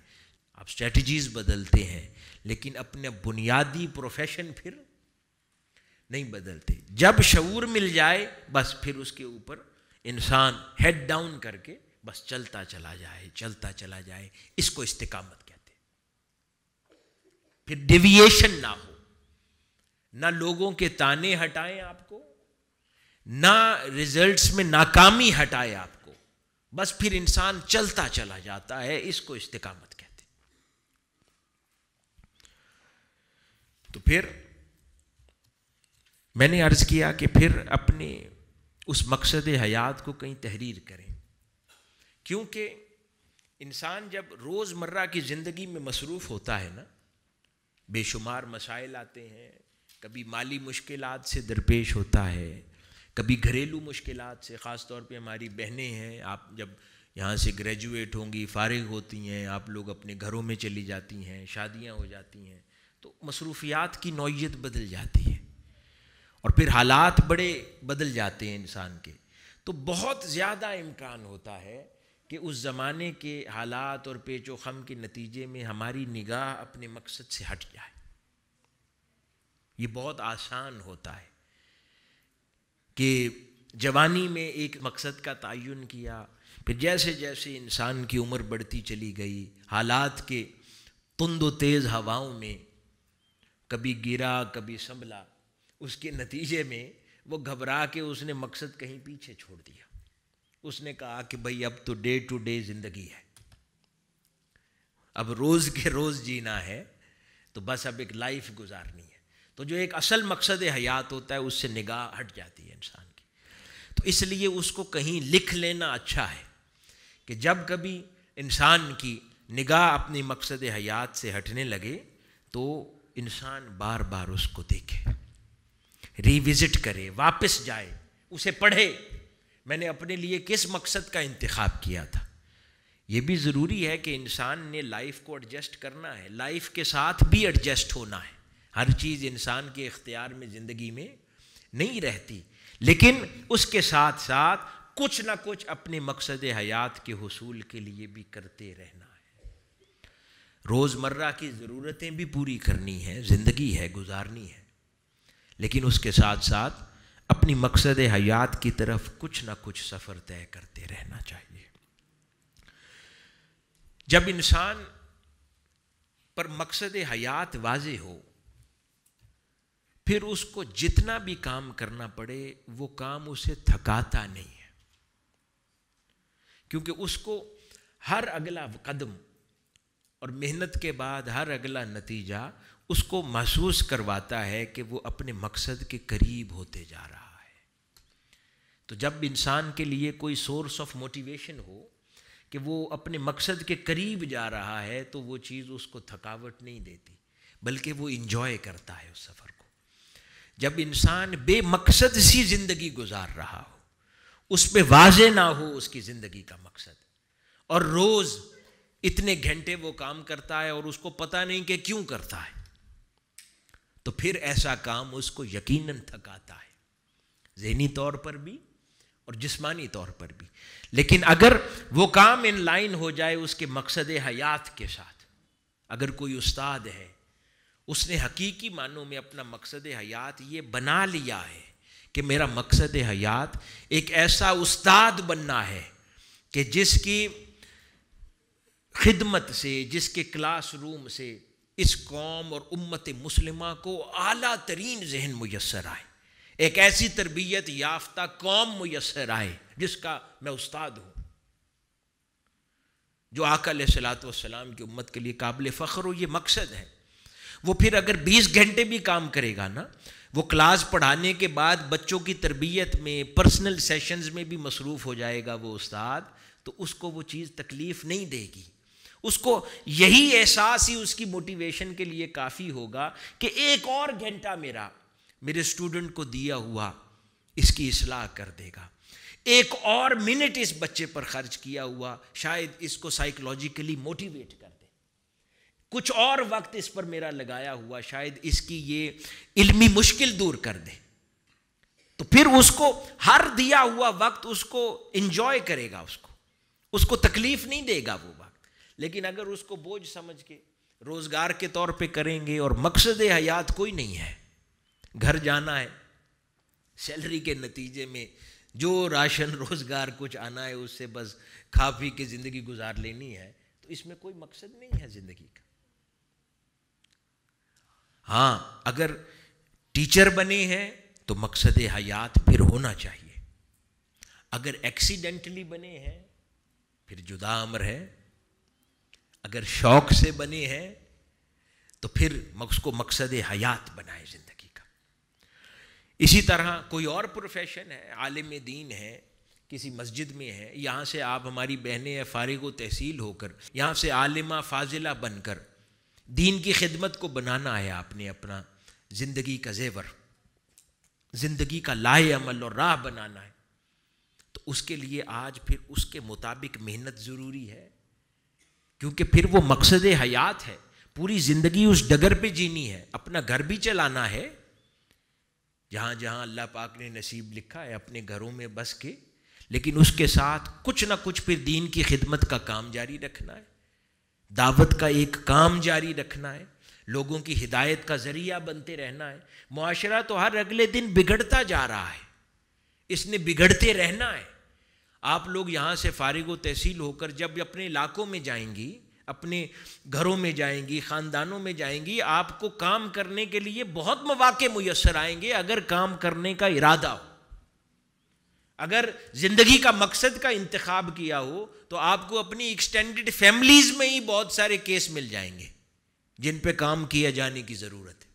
आप स्ट्रेटजीज़ बदलते हैं लेकिन अपने बुनियादी प्रोफेशन फिर नहीं बदलते जब शऊर मिल जाए बस फिर उसके ऊपर इंसान हेड डाउन करके बस चलता चला जाए चलता चला जाए इसको इस्तेकामत कहते फिर डिविएशन ना हो ना लोगों के ताने हटाए आपको ना रिजल्ट्स में नाकामी हटाए आपको बस फिर इंसान चलता चला जाता है इसको इस्तेकामत कहते तो फिर मैंने अर्ज़ किया कि फिर अपने उस मकसद हयात को कहीं तहरीर करें क्योंकि इंसान जब रोज़मर्रा की ज़िंदगी में मसरूफ़ होता है ना बेशुमार मसाइल आते हैं कभी माली मुश्किल से दरपेश होता है कभी घरेलू मुश्किल से ख़ास तौर पे हमारी बहनें हैं आप जब यहाँ से ग्रेजुएट होंगी फारिग होती हैं आप लोग अपने घरों में चली जाती हैं शादियाँ हो जाती हैं तो मसरूफियात की नौीयत बदल जाती है और फिर हालात बड़े बदल जाते हैं इंसान के तो बहुत ज़्यादा इम्कान होता है कि उस ज़माने के हालात और पेचो खम के नतीजे में हमारी निगाह अपने मकसद से हट जाए ये बहुत आसान होता है कि जवानी में एक मकसद का तयन किया फिर जैसे जैसे इंसान की उम्र बढ़ती चली गई हालात के तुंद तेज़ हवाओं में कभी गिरा कभी संभला उसके नतीजे में वो घबरा के उसने मकसद कहीं पीछे छोड़ दिया उसने कहा कि भाई अब तो डे टू डे ज़िंदगी है अब रोज़ के रोज़ जीना है तो बस अब एक लाइफ गुजारनी है तो जो एक असल मकसद हयात होता है उससे निगाह हट जाती है इंसान की तो इसलिए उसको कहीं लिख लेना अच्छा है कि जब कभी इंसान की निगाह अपनी मकसद हयात से हटने लगे तो इंसान बार बार उसको देखे रिविजिट करे वापस जाए उसे पढ़े मैंने अपने लिए किस मकसद का इंतखब किया था ये भी ज़रूरी है कि इंसान ने लाइफ को एडजस्ट करना है लाइफ के साथ भी एडजस्ट होना है हर चीज़ इंसान के इख्तियार में ज़िंदगी में नहीं रहती लेकिन उसके साथ साथ कुछ ना कुछ अपने मकसद हयात के हसूल के लिए भी करते रहना है रोज़मर्रा की ज़रूरतें भी पूरी करनी है ज़िंदगी है गुजारनी है लेकिन उसके साथ साथ अपनी मकसद हयात की तरफ कुछ ना कुछ सफ़र तय करते रहना चाहिए जब इंसान पर मकसद हयात वाज हो फिर उसको जितना भी काम करना पड़े वो काम उसे थकाता नहीं है क्योंकि उसको हर अगला कदम और मेहनत के बाद हर अगला नतीजा उसको महसूस करवाता है कि वो अपने मकसद के करीब होते जा रहा है तो जब इंसान के लिए कोई सोर्स ऑफ मोटिवेशन हो कि वो अपने मकसद के करीब जा रहा है तो वो चीज़ उसको थकावट नहीं देती बल्कि वो इन्जॉय करता है उस सफ़र को जब इंसान बेमकसद सी ज़िंदगी गुजार रहा हो उस पर वाज ना हो उसकी ज़िंदगी का मकसद और रोज़ इतने घंटे वो काम करता है और उसको पता नहीं कि क्यों करता है तो फिर ऐसा काम उसको यकीनन थकाता है जहनी तौर पर भी और जिस्मानी तौर पर भी लेकिन अगर वो काम इन लाइन हो जाए उसके मकसद हयात के साथ अगर कोई उस्ताद है उसने हकीकी मानों में अपना मकसद हयात ये बना लिया है कि मेरा मकसद हयात एक ऐसा उस्ताद बनना है कि जिसकी खिदमत से जिसके क्लासरूम से इस कौम और उम्मत मुसलिमा को अला तरीन जहन मैसर आए एक ऐसी तरबियत याफ्ता कौम मैसर आए जिसका मैं उस्ताद हूं जो आकल सलात वसलाम की उम्मत के लिए काबिल फ़ख्र हो ये मकसद है वो फिर अगर 20 घंटे भी काम करेगा ना वो क्लास पढ़ाने के बाद बच्चों की तरबियत में पर्सनल सेशंस में भी मसरूफ़ हो जाएगा वो उस्ताद तो उसको वो चीज़ तकलीफ़ नहीं देगी उसको यही एहसास ही उसकी मोटिवेशन के लिए काफ़ी होगा कि एक और घंटा मेरा मेरे स्टूडेंट को दिया हुआ इसकी इसलाह कर देगा एक और मिनट इस बच्चे पर खर्च किया हुआ शायद इसको साइकोलॉजिकली मोटिवेट कर दे कुछ और वक्त इस पर मेरा लगाया हुआ शायद इसकी ये इल्मी मुश्किल दूर कर दे तो फिर उसको हर दिया हुआ वक्त उसको इंजॉय करेगा उसको उसको तकलीफ नहीं देगा वो लेकिन अगर उसको बोझ समझ के रोज़गार के तौर पे करेंगे और मकसद हयात कोई नहीं है घर जाना है सैलरी के नतीजे में जो राशन रोज़गार कुछ आना है उससे बस खा पी के ज़िंदगी गुजार लेनी है तो इसमें कोई मकसद नहीं है ज़िंदगी का हाँ अगर टीचर बने हैं तो मकसद हयात फिर होना चाहिए अगर एक्सीडेंटली बने हैं फिर जुदा अमर है अगर शौक से बनी है तो फिर उसको मकसद हयात बनाए ज़िंदगी का इसी तरह कोई और प्रोफेशन है आलिम दीन है किसी मस्जिद में है यहाँ से आप हमारी बहनें या फारिग तहसील होकर यहाँ से आलिमा फाजिला बनकर दीन की खिदमत को बनाना है आपने अपना ज़िंदगी का जेवर ज़िंदगी का लाए अमल और राह बनाना है तो उसके लिए आज फिर उसके मुताबिक मेहनत ज़रूरी है क्योंकि फिर वो मकसद हयात है पूरी ज़िंदगी उस डगर पे जीनी है अपना घर भी चलाना है जहाँ जहाँ अल्लाह पाक ने नसीब लिखा है अपने घरों में बस के लेकिन उसके साथ कुछ ना कुछ फिर दीन की खिदमत का काम जारी रखना है दावत का एक काम जारी रखना है लोगों की हिदायत का ज़रिया बनते रहना है माशरा तो हर अगले दिन बिगड़ता जा रहा है इसने बिगड़ते रहना है आप लोग यहाँ से फारिग व तहसील होकर जब अपने इलाकों में जाएंगी अपने घरों में जाएंगी ख़ानदानों में जाएंगी आपको काम करने के लिए बहुत मौाक़े मैसर आएंगे अगर काम करने का इरादा हो अगर ज़िंदगी का मकसद का इंतखब किया हो तो आपको अपनी एक्सटेंडेड फैमिलीज़ में ही बहुत सारे केस मिल जाएंगे जिन पे काम किया जाने की ज़रूरत है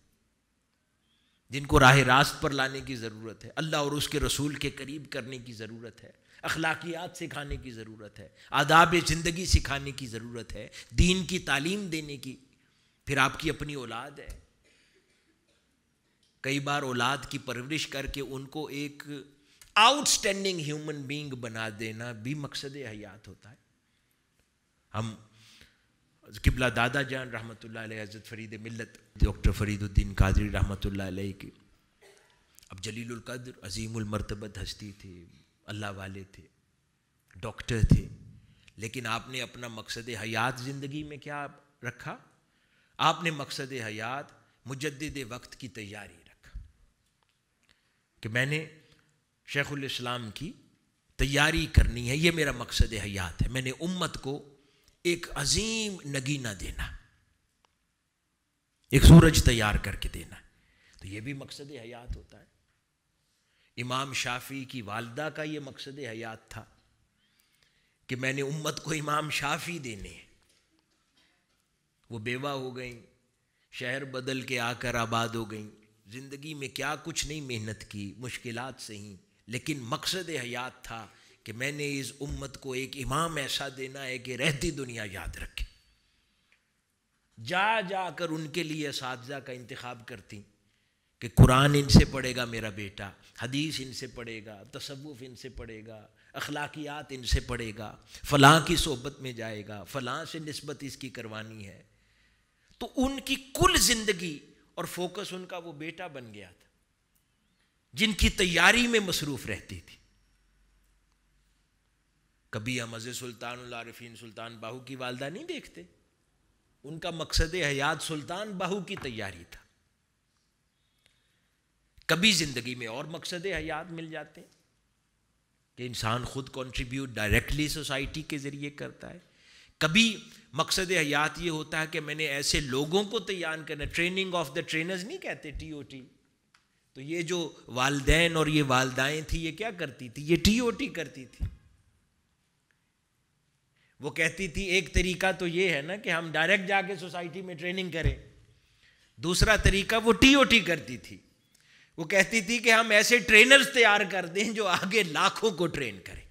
जिनको राह रास्त पर लाने की ज़रूरत है अल्लाह और उसके रसूल के करीब करने की ज़रूरत है अखलाकियात सिखाने की ज़रूरत है आदाब ज़िंदगी सिखाने की ज़रूरत है दीन की तालीम देने की फिर आपकी अपनी औलाद है कई बार औलाद की परवरिश करके उनको एक आउटस्टैंडिंग ह्यूमन बीइंग बना देना भी मकसद हयात होता है हम किबला दादा जान रहमत हज़रत फरीद मिलत डॉक्टर फरीदुद्दीन कादरी रहमत की अब जलीलकद्र अजीमरतबत हस्ती थी अल्लाह वाले थे डॉक्टर थे लेकिन आपने अपना मकसद हयात ज़िंदगी में क्या रखा आपने मकसद हयात मुजद वक्त की तैयारी रखा कि मैंने उम की तैयारी करनी है ये मेरा मकसद हयात है मैंने उम्मत को एक अजीम नगीना देना एक सूरज तैयार करके देना तो ये भी मकसद हयात होता है इमाम शाफी की वालदा का ये मकसद हयात था कि मैंने उम्मत को इमाम शाफी देने वो बेवा हो गई शहर बदल के आकर आबाद हो गई ज़िंदगी में क्या कुछ नहीं मेहनत की मुश्किलात से ही लेकिन मकसद हयात था कि मैंने इस उम्मत को एक इमाम ऐसा देना है कि रहती दुनिया याद रखे जा जा कर उनके लिए इस का इंतखब करती कि कुरान इनसे पढ़ेगा मेरा बेटा हदीस इनसे पढ़ेगा तसवुफ़ इनसे पढ़ेगा अखलाकियात इनसे पढ़ेगा फ़लाँ की सोहबत में जाएगा फ़लाँ से नस्बत इसकी करवानी है तो उनकी कुल ज़िंदगी और फोकस उनका वो बेटा बन गया था जिनकी तैयारी में मसरूफ़ रहती थी कभी हम अज़ सुल्तान आरफीन सुल्तान बाहू की वालदा नहीं देखते उनका मकसद हयात सुल्तान बाहू की तैयारी था कभी ज़िंदगी में और मकसद हयात मिल जाते हैं कि इंसान खुद कंट्रीब्यूट डायरेक्टली सोसाइटी के ज़रिए करता है कभी मकसद हयात ये होता है कि मैंने ऐसे लोगों को तैयार करना ट्रेनिंग ऑफ द ट्रेनर्स नहीं कहते टी ओ टी तो ये जो वालदेन और ये वालदाएं थी ये क्या करती थी ये टी ओ टी करती थी वो कहती थी एक तरीका तो ये है ना कि हम डायरेक्ट जाके सोसाइटी में ट्रेनिंग करें दूसरा तरीका वो टी ओ टी करती थी वो कहती थी कि हम ऐसे ट्रेनर्स तैयार कर दें जो आगे लाखों को ट्रेन करें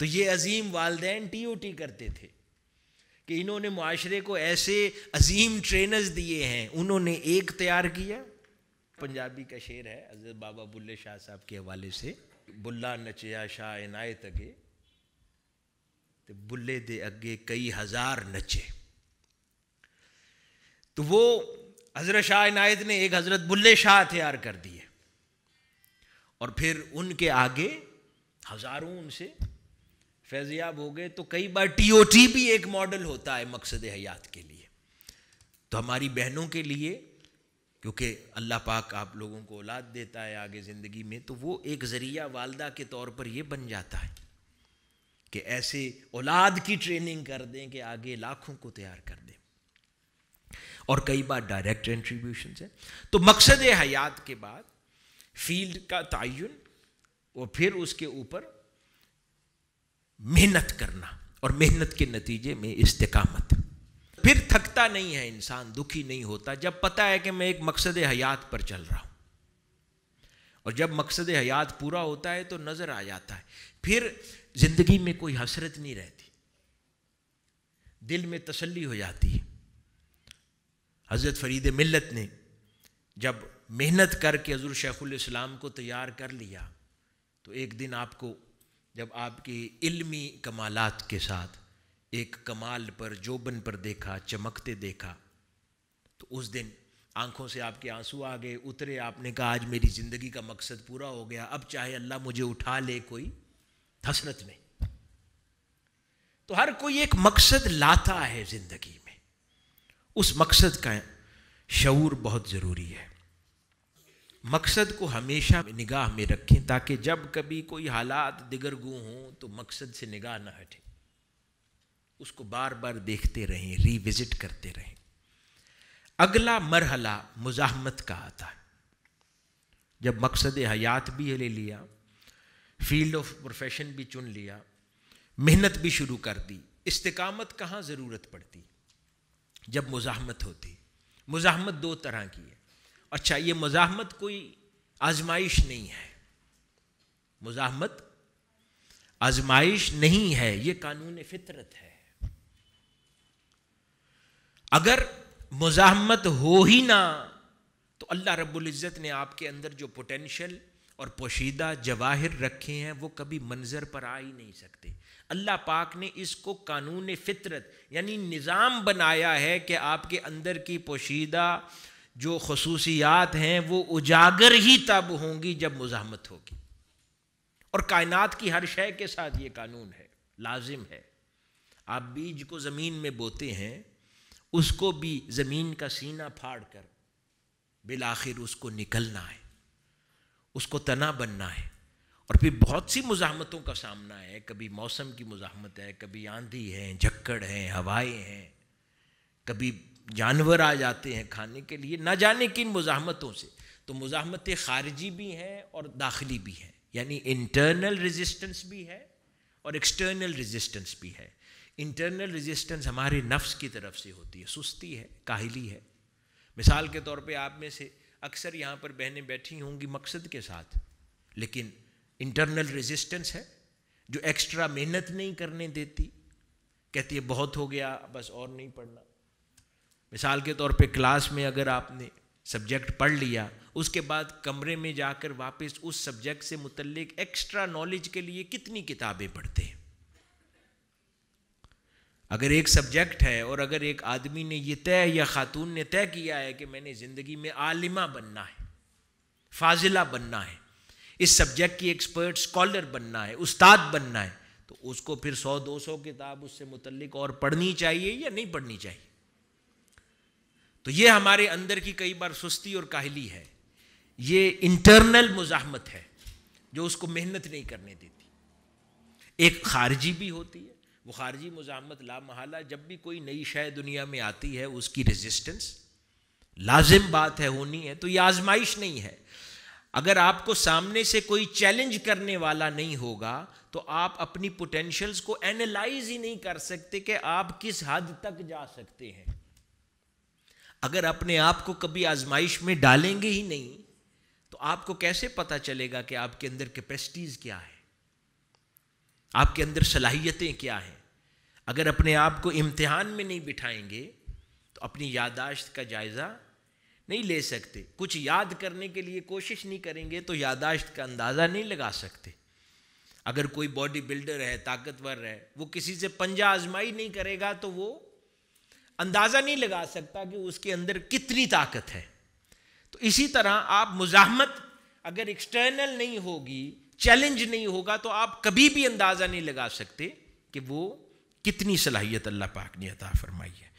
तो ये अजीम वालदेन टी करते थे कि इन्होंने माशरे को ऐसे अजीम ट्रेनर्स दिए हैं उन्होंने एक तैयार किया पंजाबी का शेर है अजर बाबा बुल्ले शाह साहब के हवाले से बुल्ला नचया शाह इनायत अगे तो बुल्ले दे अगे कई हज़ार नचे तो वो हज़रत शाह इनायत ने एक हज़रत बुल्ले शाह हथियार कर दिए और फिर उनके आगे हज़ारों उनसे फैजियाब हो गए तो कई बार टीओटी भी एक मॉडल होता है मकसद हयात के लिए तो हमारी बहनों के लिए क्योंकि अल्लाह पाक आप लोगों को औलाद देता है आगे ज़िंदगी में तो वो एक ज़रिया वालदा के तौर पर ये बन जाता है कि ऐसे औलाद की ट्रेनिंग कर दें कि आगे लाखों को तैयार कर दें और कई बार डायरेक्ट कंट्रीब्यूशन है तो मकसद हयात के बाद फील्ड का तयन और फिर उसके ऊपर मेहनत करना और मेहनत के नतीजे में इस्तकामत फिर थकता नहीं है इंसान दुखी नहीं होता जब पता है कि मैं एक मकसद हयात पर चल रहा हूं और जब मकसद हयात पूरा होता है तो नज़र आ जाता है फिर ज़िंदगी में कोई हसरत नहीं रहती दिल में तसल्ली हो जाती है हज़रत फरीद मिलत ने जब मेहनत करके हजूर शेख़ुलाम को तैयार कर लिया तो एक दिन आपको जब आपकी इल्मी कमालात के साथ एक कमाल पर जोबन पर देखा चमकते देखा तो उस दिन आंखों से आपके आंसू आ गए उतरे आपने कहा आज मेरी ज़िंदगी का मकसद पूरा हो गया अब चाहे अल्लाह मुझे उठा ले कोई हसरत में तो हर कोई एक मकसद लाता है ज़िंदगी में उस मकसद का शूर बहुत ज़रूरी है मकसद को हमेशा निगाह में रखें ताकि जब कभी कोई हालात दिगरगू हों तो मकसद से निगाह ना हटे उसको बार बार देखते रहें रिविज़िट करते रहें अगला मरहला मुजाहमत का आता है जब मकसद हयात भी ले लिया फील्ड ऑफ प्रोफेशन भी चुन लिया मेहनत भी शुरू कर दी इस्तकामत कहाँ ज़रूरत पड़ती जब मुजाहमत होती मुजाहमत दो तरह की है अच्छा ये मुजाहमत कोई आजमाइश नहीं है मुजाहमत आजमाइश नहीं है ये कानून फितरत है अगर मुजाहमत हो ही ना तो अल्लाह रब्बुल इज़्ज़त ने आपके अंदर जो पोटेंशियल और पोशीदा जवाहिर रखे हैं वो कभी मंजर पर आ ही नहीं सकते अल्लाह पाक ने इसको कानून फितरत यानी निज़ाम बनाया है कि आपके अंदर की पोशीदा जो खसूसियात हैं वो उजागर ही तब होंगी जब मुजामत होगी और कायनात की हर शय के साथ ये कानून है लाजिम है आप बीज को ज़मीन में बोते हैं उसको भी ज़मीन का सीना फाड़ कर आखिर उसको निकलना है उसको तना बनना है और फिर बहुत सी मुजामतों का सामना है कभी मौसम की मुजामत है कभी आंधी है झक्कड़ हैं हवाएं हैं कभी जानवर आ जाते हैं खाने के लिए ना जाने किन मुजामतों से तो मुजामतें खारजी भी हैं और दाखिली भी हैं यानी इंटरनल रेजिस्टेंस भी है और एक्सटर्नल रेजिस्टेंस भी है इंटरनल रेजिस्टेंस हमारे नफ्स की तरफ से होती है सुस्ती है काहली है मिसाल के तौर पे आप में से अक्सर यहाँ पर बहनें बैठी होंगी मकसद के साथ लेकिन इंटरनल रेजिस्टेंस है जो एक्स्ट्रा मेहनत नहीं करने देती कहती है बहुत हो गया बस और नहीं पढ़ना मिसाल के तौर पे क्लास में अगर आपने सब्जेक्ट पढ़ लिया उसके बाद कमरे में जाकर वापस उस सब्जेक्ट से मुतलिक एक्स्ट्रा नॉलेज के लिए कितनी किताबें पढ़ते हैं अगर एक सब्जेक्ट है और अगर एक आदमी ने यह तय या ख़ातून ने तय किया है कि मैंने ज़िंदगी में आलिमा बनना है फाजिला बनना है इस सब्जेक्ट की एक्सपर्ट स्कॉलर बनना है उस्ताद बनना है तो उसको फिर सौ दो सौ किताब उससे मुतलिक और पढ़नी चाहिए या नहीं पढ़नी चाहिए तो ये हमारे अंदर की कई बार सुस्ती और काहली है ये इंटरनल मुजाहमत है जो उसको मेहनत नहीं करने देती एक खारजी भी होती है वो खारजी मुजामत लामहला जब भी कोई नई शय दुनिया में आती है उसकी रेजिस्टेंस लाजिम बात है होनी है तो ये आजमाइश नहीं है अगर आपको सामने से कोई चैलेंज करने वाला नहीं होगा तो आप अपनी पोटेंशियल्स को एनालाइज ही नहीं कर सकते कि आप किस हद तक जा सकते हैं अगर अपने आप को कभी आजमाइश में डालेंगे ही नहीं तो आपको कैसे पता चलेगा कि आपके अंदर कैपेसिटीज़ क्या है आपके अंदर सलाहियतें क्या हैं अगर अपने आप को इम्तिहान में नहीं बिठाएंगे तो अपनी यादाश्त का जायज़ा नहीं ले सकते कुछ याद करने के लिए कोशिश नहीं करेंगे तो यादाश्त का अंदाज़ा नहीं लगा सकते अगर कोई बॉडी बिल्डर है ताकतवर है वो किसी से पंजा आजमाई नहीं करेगा तो वो अंदाज़ा नहीं लगा सकता कि उसके अंदर कितनी ताकत है तो इसी तरह आप मुजाहमत अगर एक्सटर्नल नहीं होगी चैलेंज नहीं होगा तो आप कभी भी अंदाज़ा नहीं लगा सकते कि वो कितनी सलाहियत अल्लाह पाक ने अता फरमाई है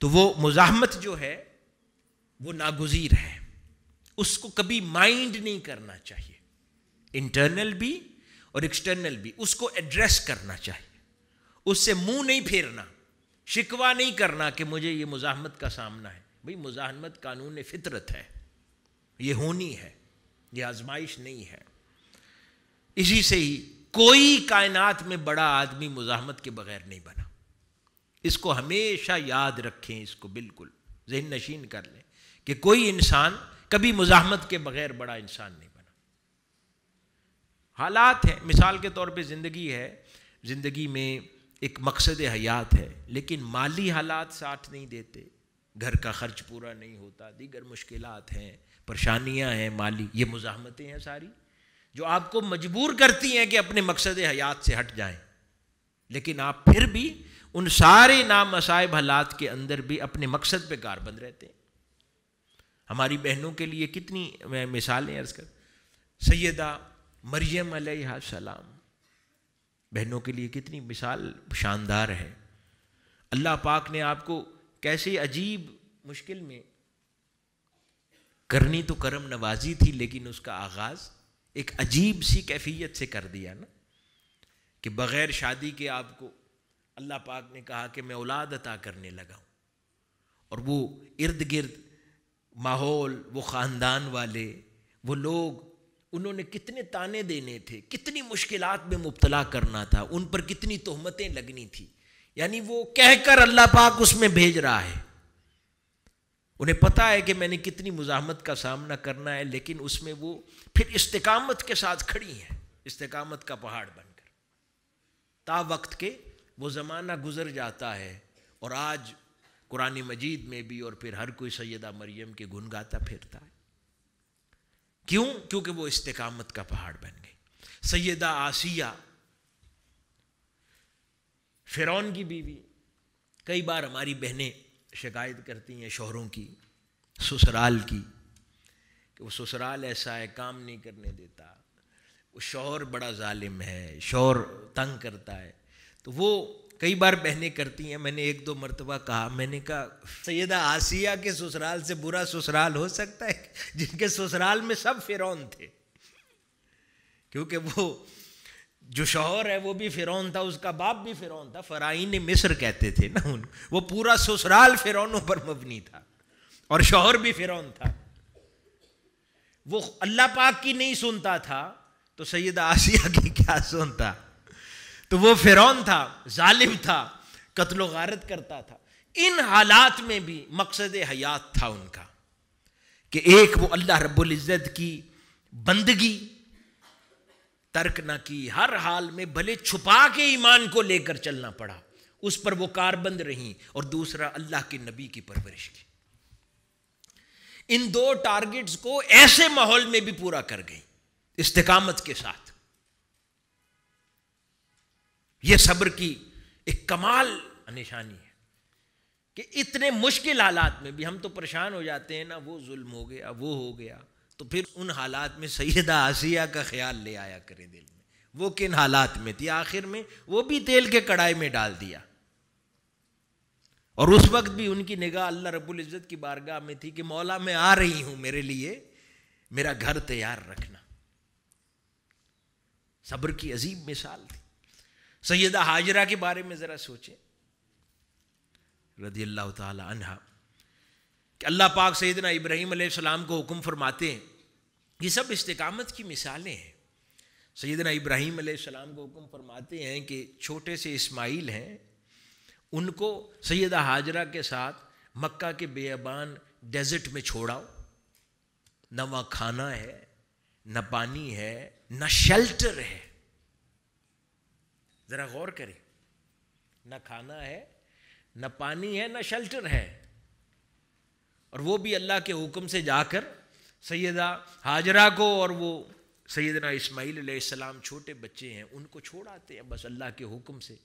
तो वो मुजाहमत जो है वो नागुजीर है उसको कभी माइंड नहीं करना चाहिए इंटरनल भी और एक्सटर्नल भी उसको एड्रेस करना चाहिए उससे मुंह नहीं फेरना शिकवा नहीं करना कि मुझे ये मुजाहमत का सामना है भाई मुजाहमत कानून फितरत है ये होनी है ये आजमाइश नहीं है इसी से ही कोई कायनात में बड़ा आदमी मुजाहमत के बगैर नहीं बना इसको हमेशा याद रखें इसको बिल्कुल जहन नशीन कर लें कि कोई इंसान कभी मुजाहमत के बगैर बड़ा इंसान नहीं बना हालात हैं मिसाल के तौर पे ज़िंदगी है ज़िंदगी में एक मकसद हयात है लेकिन माली हालात साथ नहीं देते घर का खर्च पूरा नहीं होता दीगर मुश्किल हैं परेशानियाँ हैं माली ये मुजामतें हैं सारी जो आपको मजबूर करती हैं कि अपने मकसद हयात से हट जाएं लेकिन आप फिर भी उन सारे नाम मसाइब हालात के अंदर भी अपने मकसद पे कारबंद रहते हैं हमारी बहनों के लिए कितनी मैं मिसालें अर्ज कर सैदा मरियम सलाम बहनों के लिए कितनी मिसाल शानदार है अल्लाह पाक ने आपको कैसे अजीब मुश्किल में करनी तो करम नवाजी थी लेकिन उसका आगाज़ एक अजीब सी कैफियत से कर दिया ना कि बग़ैर शादी के आपको अल्लाह पाक ने कहा कि मैं औलाद अता करने लगा हूँ और वो इर्द गिर्द माहौल वो ख़ानदान वाले वो लोग उन्होंने कितने ताने देने थे कितनी मुश्किलात में मुबतला करना था उन पर कितनी तहमतें लगनी थी यानी वो कहकर अल्लाह पाक उसमें भेज रहा है उन्हें पता है कि मैंने कितनी मुजामत का सामना करना है लेकिन उसमें वो फिर इस्तकामत के साथ खड़ी हैं इस्तकामत का पहाड़ बनकर ता वक्त के वो ज़माना गुजर जाता है और आज कुरान मजीद में भी और फिर हर कोई सैदा मरियम के गुन गाता फिरता है क्यों क्योंकि वो इस्तकामत का पहाड़ बन गई सैदा आसिया फिरौन की बीवी कई बार हमारी बहनें शिकायत करती हैं शोहरों की ससुराल की कि वो ससुराल ऐसा है काम नहीं करने देता वो शोहर बड़ा ालिम है शोहर तंग करता है तो वो कई बार बहनें करती हैं मैंने एक दो मरतबा कहा मैंने कहा सैदा आसिया के ससुराल से बुरा ससुराल हो सकता है जिनके ससुराल में सब फिरौन थे क्योंकि वो जो शोहर है वो भी फिरौन था उसका बाप भी फिरौन था फ़राइन मिस्र कहते थे ना उन वो पूरा ससुराल फिरौनों पर मबनी था और शोहर भी फिरौन था वो अल्लाह पाक की नहीं सुनता था तो सैद आसिया की क्या सुनता तो वो फिरौन था जालिम था कत्लो गारत करता था इन हालात में भी मकसद हयात था उनका कि एक वो अल्लाह रब्बुल इज़्ज़त की बंदगी तर्क न की हर हाल में भले छुपा के ईमान को लेकर चलना पड़ा उस पर वो कार बंद रही और दूसरा अल्लाह के नबी की परवरिश की इन दो टारगेट्स को ऐसे माहौल में भी पूरा कर गई इस्तकामत के साथ यह सब्र की एक कमाल निशानी है कि इतने मुश्किल हालात में भी हम तो परेशान हो जाते हैं ना वो जुल्म हो गया वो हो गया तो फिर उन हालात में सैदा आसिया का ख्याल ले आया करें दिल में वो किन हालात में थी आखिर में वो भी तेल के कढ़ाई में डाल दिया और उस वक्त भी उनकी निगाह अल्लाह रब्बुल इज़्ज़त की बारगाह में थी कि मौला मैं आ रही हूं मेरे लिए मेरा घर तैयार रखना सब्र की अजीब मिसाल थी सैदा हाजरा के बारे में ज़रा सोचें रदी अल्लाह तहा कि अल्लाह पाक सैदना इब्राहीम सलाम को हुक्म फरमाते हैं ये सब इस्तकामत की मिसालें हैं सैदना इब्राहीम सलाम को हुक्म फरमाते हैं कि छोटे से इस्माइल हैं उनको सैदा हाजरा के साथ मक्का के बेअबान डेजर्ट में छोड़ाओ न वहाँ खाना है न पानी है न शेल्टर है ज़रा गौर करें न खाना है न पानी है न शेल्टर है और वो भी अल्लाह के हुक्म से जाकर सैदा हाजरा को और वो सैदना इस्माईल सलाम छोटे बच्चे हैं उनको छोड़ आते हैं बस अल्लाह के हुक्म से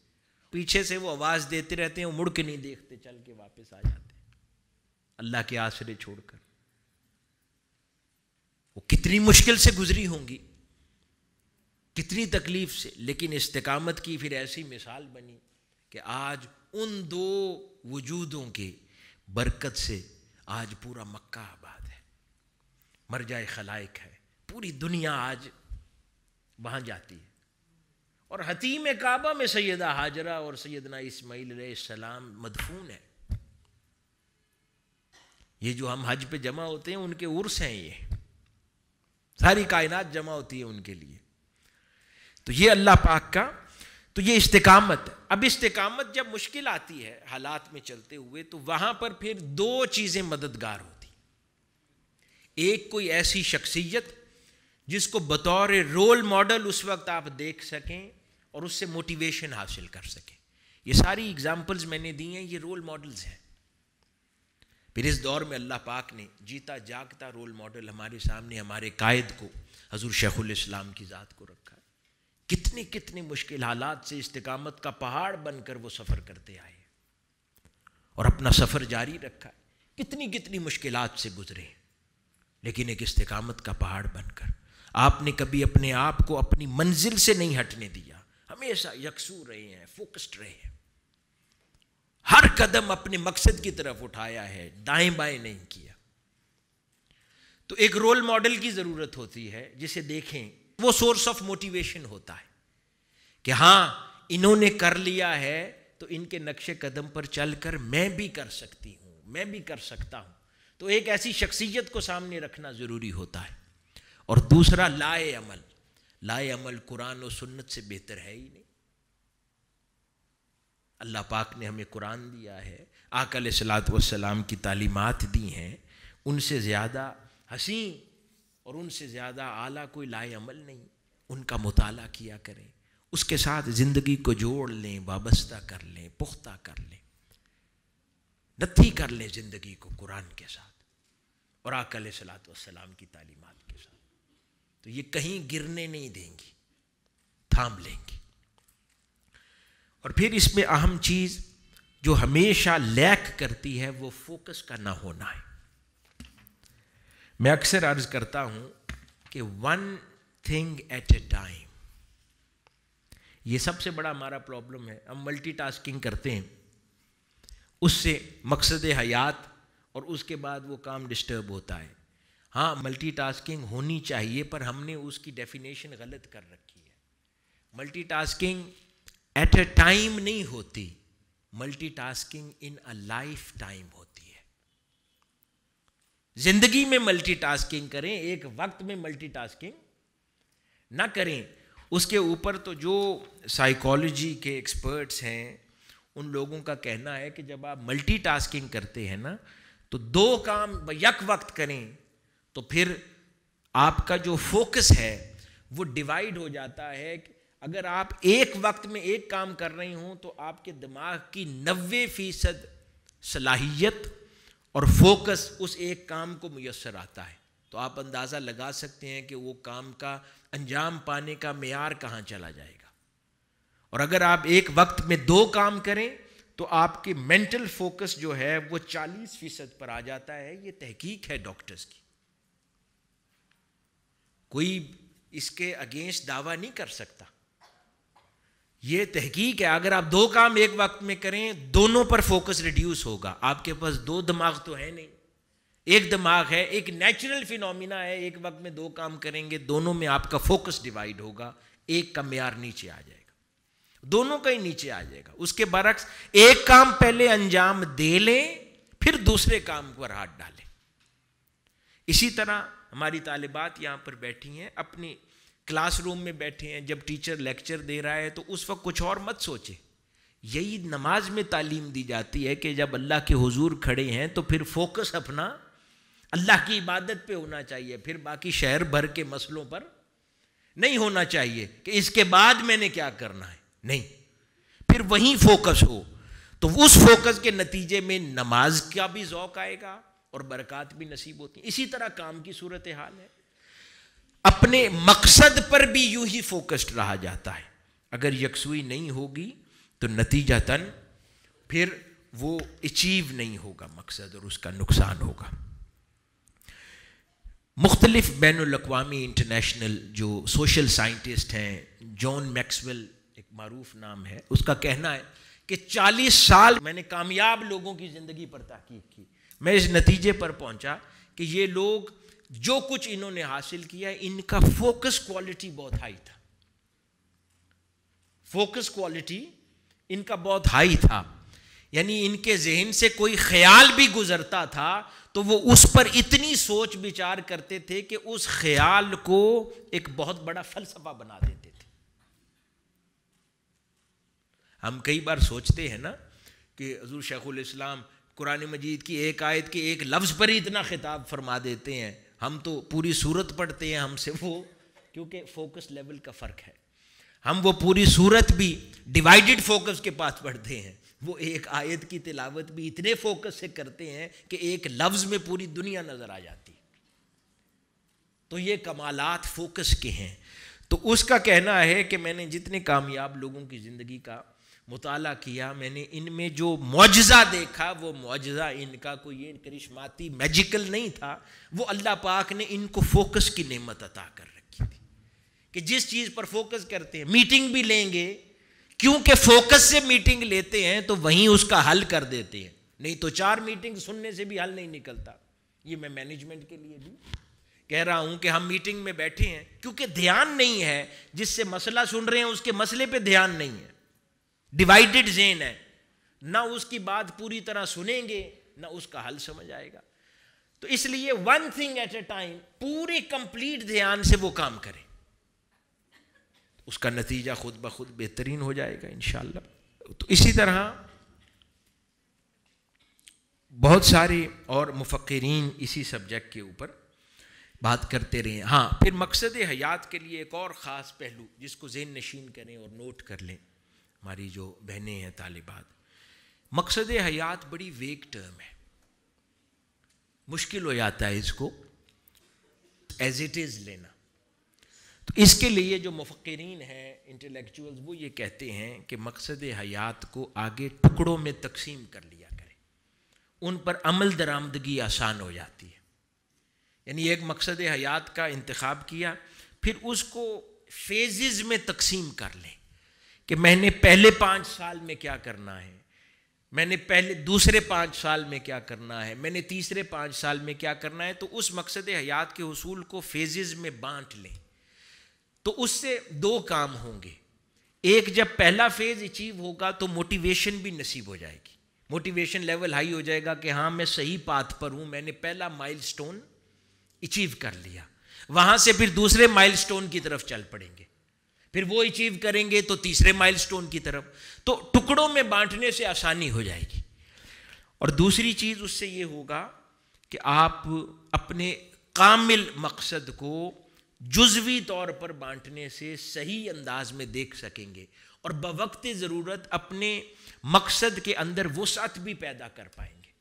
पीछे से वो आवाज़ देते रहते हैं वो मुड़ के नहीं देखते चल के वापस आ जाते अल्लाह के आसरे छोड़कर वो कितनी मुश्किल से गुजरी होंगी कितनी तकलीफ से लेकिन इस्तकामत की फिर ऐसी मिसाल बनी कि आज उन दो वजूदों के बरकत से आज पूरा मक्का आबाद है मरजाए खलाइक है पूरी दुनिया आज वहाँ जाती है और हतीम काबा में सैदा हाजरा और सैदना इसमाइल सलाम मदफून है ये जो हम हज पे जमा होते हैं उनके उर्स हैं ये सारी कायनात जमा होती है उनके लिए तो ये अल्लाह पाक का तो ये इस्तकामत है अब इस्तकामत जब मुश्किल आती है हालात में चलते हुए तो वहां पर फिर दो चीज़ें मददगार होती एक कोई ऐसी शख्सियत जिसको बतौर रोल मॉडल उस वक्त आप देख सकें और उससे मोटिवेशन हासिल कर सकें ये सारी एग्जाम्पल्स मैंने दी हैं ये रोल मॉडल्स हैं फिर इस दौर में अल्लाह पाक ने जीता जागता रोल मॉडल हमारे सामने हमारे कायद को हजूर शेखुल इस्लाम की ज़ात को रखा कितनी कितनी मुश्किल हालात से इस्तकामत का पहाड़ बनकर वो सफ़र करते आए और अपना सफ़र जारी रखा कितनी कितनी मुश्किल से गुजरे लेकिन एक इस्तकामत का पहाड़ बनकर आपने कभी अपने आप को अपनी मंजिल से नहीं हटने दिया हमेशा यकसू रहे हैं फोकस्ड रहे हैं हर कदम अपने मकसद की तरफ उठाया है दाएं बाएं नहीं किया तो एक रोल मॉडल की ज़रूरत होती है जिसे देखें वो सोर्स ऑफ मोटिवेशन होता है कि हाँ इन्होंने कर लिया है तो इनके नक्शे कदम पर चलकर मैं भी कर सकती हूँ मैं भी कर सकता हूँ तो एक ऐसी शख्सियत को सामने रखना ज़रूरी होता है और दूसरा लाए अमल लाए अमल कुरान और सुन्नत से बेहतर है ही नहीं अल्लाह पाक ने हमें कुरान दिया है आकल सलात वसलाम की तालीमत दी हैं उनसे ज़्यादा हसी और उनसे ज़्यादा आला कोई अमल नहीं उनका मुताला किया करें उसके साथ ज़िंदगी को जोड़ लें वाबस्ता कर लें पुख्ता कर लें नथी कर लें ज़िंदगी को कुरान के साथ और आकल सलात की तालीमत के साथ तो ये कहीं गिरने नहीं देंगी थाम लेंगी और फिर इसमें अहम चीज़ जो हमेशा लैक करती है वो फोकस का ना होना है मैं अक्सर अर्ज करता हूं कि one thing at a time ये सबसे बड़ा हमारा प्रॉब्लम है हम मल्टीटास्किंग करते हैं उससे मकसद हयात और उसके बाद वो काम डिस्टर्ब होता है हाँ मल्टीटास्किंग होनी चाहिए पर हमने उसकी डेफिनेशन गलत कर रखी है मल्टीटास्किंग एट ए टाइम नहीं होती multitasking in a lifetime होती जिंदगी में मल्टीटास्किंग करें एक वक्त में मल्टीटास्किंग ना करें उसके ऊपर तो जो साइकोलॉजी के एक्सपर्ट्स हैं उन लोगों का कहना है कि जब आप मल्टीटास्किंग करते हैं ना तो दो काम यक वक्त करें तो फिर आपका जो फोकस है वो डिवाइड हो जाता है अगर आप एक वक्त में एक काम कर रही हूँ तो आपके दिमाग की नब्बे फीसद सलाहियत और फोकस उस एक काम को मैसर आता है तो आप अंदाज़ा लगा सकते हैं कि वो काम का अंजाम पाने का मैार कहाँ चला जाएगा और अगर आप एक वक्त में दो काम करें तो आपके मेंटल फोकस जो है वो 40 फीसद पर आ जाता है ये तहकीक है डॉक्टर्स की कोई इसके अगेंस्ट दावा नहीं कर सकता ये तहकीक है अगर आप दो काम एक वक्त में करें दोनों पर फोकस रिड्यूस होगा आपके पास दो दिमाग तो है नहीं एक दिमाग है एक नेचुरल फिनोमिना है एक वक्त में दो काम करेंगे दोनों में आपका फोकस डिवाइड होगा एक का मैार नीचे आ जाएगा दोनों का ही नीचे आ जाएगा उसके बरक्स एक काम पहले अंजाम दे लें फिर दूसरे काम पर हाथ डालें इसी तरह हमारी तालिबात यहाँ पर बैठी हैं अपनी क्लासरूम में बैठे हैं जब टीचर लेक्चर दे रहा है तो उस वक्त कुछ और मत सोचे यही नमाज में तालीम दी जाती है कि जब अल्लाह के हुजूर खड़े हैं तो फिर फोकस अपना अल्लाह की इबादत पे होना चाहिए फिर बाकी शहर भर के मसलों पर नहीं होना चाहिए कि इसके बाद मैंने क्या करना है नहीं फिर वहीं फोकस हो तो उस फोकस के नतीजे में नमाज का भी जौक़ आएगा और बरक़ात भी नसीब होती है इसी तरह काम की सूरत हाल है अपने मकसद पर भी यूं ही फोकस्ड रहा जाता है अगर यकसुई नहीं होगी तो तन फिर वो अचीव नहीं होगा मकसद और उसका नुकसान होगा मुख्तलिफ बैन अवी इंटरनेशनल जो सोशल साइंटिस्ट हैं जॉन मैक्सवेल एक मरूफ नाम है उसका कहना है कि 40 साल मैंने कामयाब लोगों की ज़िंदगी पर तहकीक की मैं इस नतीजे पर पहुंचा कि ये लोग जो कुछ इन्होंने हासिल किया इनका फोकस क्वालिटी बहुत हाई था फोकस क्वालिटी इनका बहुत हाई था यानी इनके जहन से कोई ख्याल भी गुजरता था तो वो उस पर इतनी सोच विचार करते थे कि उस ख्याल को एक बहुत बड़ा फलसफा बना देते थे हम कई बार सोचते हैं ना कि हजूर शेखुल इस्लाम कुरान मजीद की एक आयत के एक लफ्ज़ पर ही इतना खिताब फरमा देते हैं हम तो पूरी सूरत पढ़ते हैं हमसे वो क्योंकि फोकस लेवल का फ़र्क है हम वो पूरी सूरत भी डिवाइडेड फोकस के पास पढ़ते हैं वो एक आयत की तिलावत भी इतने फोकस से करते हैं कि एक लफ्ज़ में पूरी दुनिया नज़र आ जाती तो ये कमालात फोकस के हैं तो उसका कहना है कि मैंने जितने कामयाब लोगों की ज़िंदगी का मुताल किया मैंने इनमें जो मुआजा देखा वो मुआजा इनका कोई ये करिश्माती मैजिकल नहीं था वो अल्लाह पाक ने इनको फोकस की नेमत अता कर रखी थी कि जिस चीज़ पर फोकस करते हैं मीटिंग भी लेंगे क्योंकि फोकस से मीटिंग लेते हैं तो वहीं उसका हल कर देते हैं नहीं तो चार मीटिंग सुनने से भी हल नहीं निकलता ये मैं मैनेजमेंट के लिए भी कह रहा हूं कि हम मीटिंग में बैठे हैं क्योंकि ध्यान नहीं है जिससे मसला सुन रहे हैं उसके मसले पे ध्यान नहीं है डिवाइडेड जेन है ना उसकी बात पूरी तरह सुनेंगे ना उसका हल समझ आएगा तो इसलिए one thing at a time पूरे कंप्लीट ध्यान से वो काम करें उसका नतीजा खुद ब खुद बेहतरीन हो जाएगा इन तो इसी तरह बहुत सारे और मुफक्रीन इसी सब्जेक्ट के ऊपर बात करते रहे हाँ फिर मकसद हयात के लिए एक और ख़ास पहलू जिसको जेन नशीन करें और नोट कर लें हमारी जो बहनें हैं तालिबात मकसद हयात बड़ी वेक टर्म है मुश्किल हो जाता है इसको एज इट इज़ लेना तो इसके लिए जो मुफक्रीन हैं इंटेलेक्चुअल्स वो ये कहते हैं कि मकसद हयात को आगे टुकड़ों में तकसीम कर लिया करें उन पर अमल दरामदगी आसान हो जाती है यानी एक मकसद हयात का इंतखब किया फिर उसको फेजेस में तकसीम कर लें कि मैंने पहले पाँच साल में क्या करना है मैंने पहले दूसरे पाँच साल में क्या करना है मैंने तीसरे पाँच साल में क्या करना है तो उस मकसद हयात के हसूल को फेजेज़ में बांट लें तो उससे दो काम होंगे एक जब पहला फेज़ अचीव होगा तो मोटिवेशन भी नसीब हो जाएगी मोटिवेशन लेवल हाई हो जाएगा कि हाँ मैं सही पाथ पर हूँ मैंने पहला माइलस्टोन अचीव कर लिया वहाँ से फिर दूसरे माइलस्टोन की तरफ चल पड़ेंगे फिर वो अचीव करेंगे तो तीसरे माइलस्टोन की तरफ तो टुकड़ों में बांटने से आसानी हो जाएगी और दूसरी चीज़ उससे ये होगा कि आप अपने कामिल मकसद को जुजवी तौर पर बांटने से सही अंदाज में देख सकेंगे और बवक्त ज़रूरत अपने मकसद के अंदर वसअत भी पैदा कर पाएंगे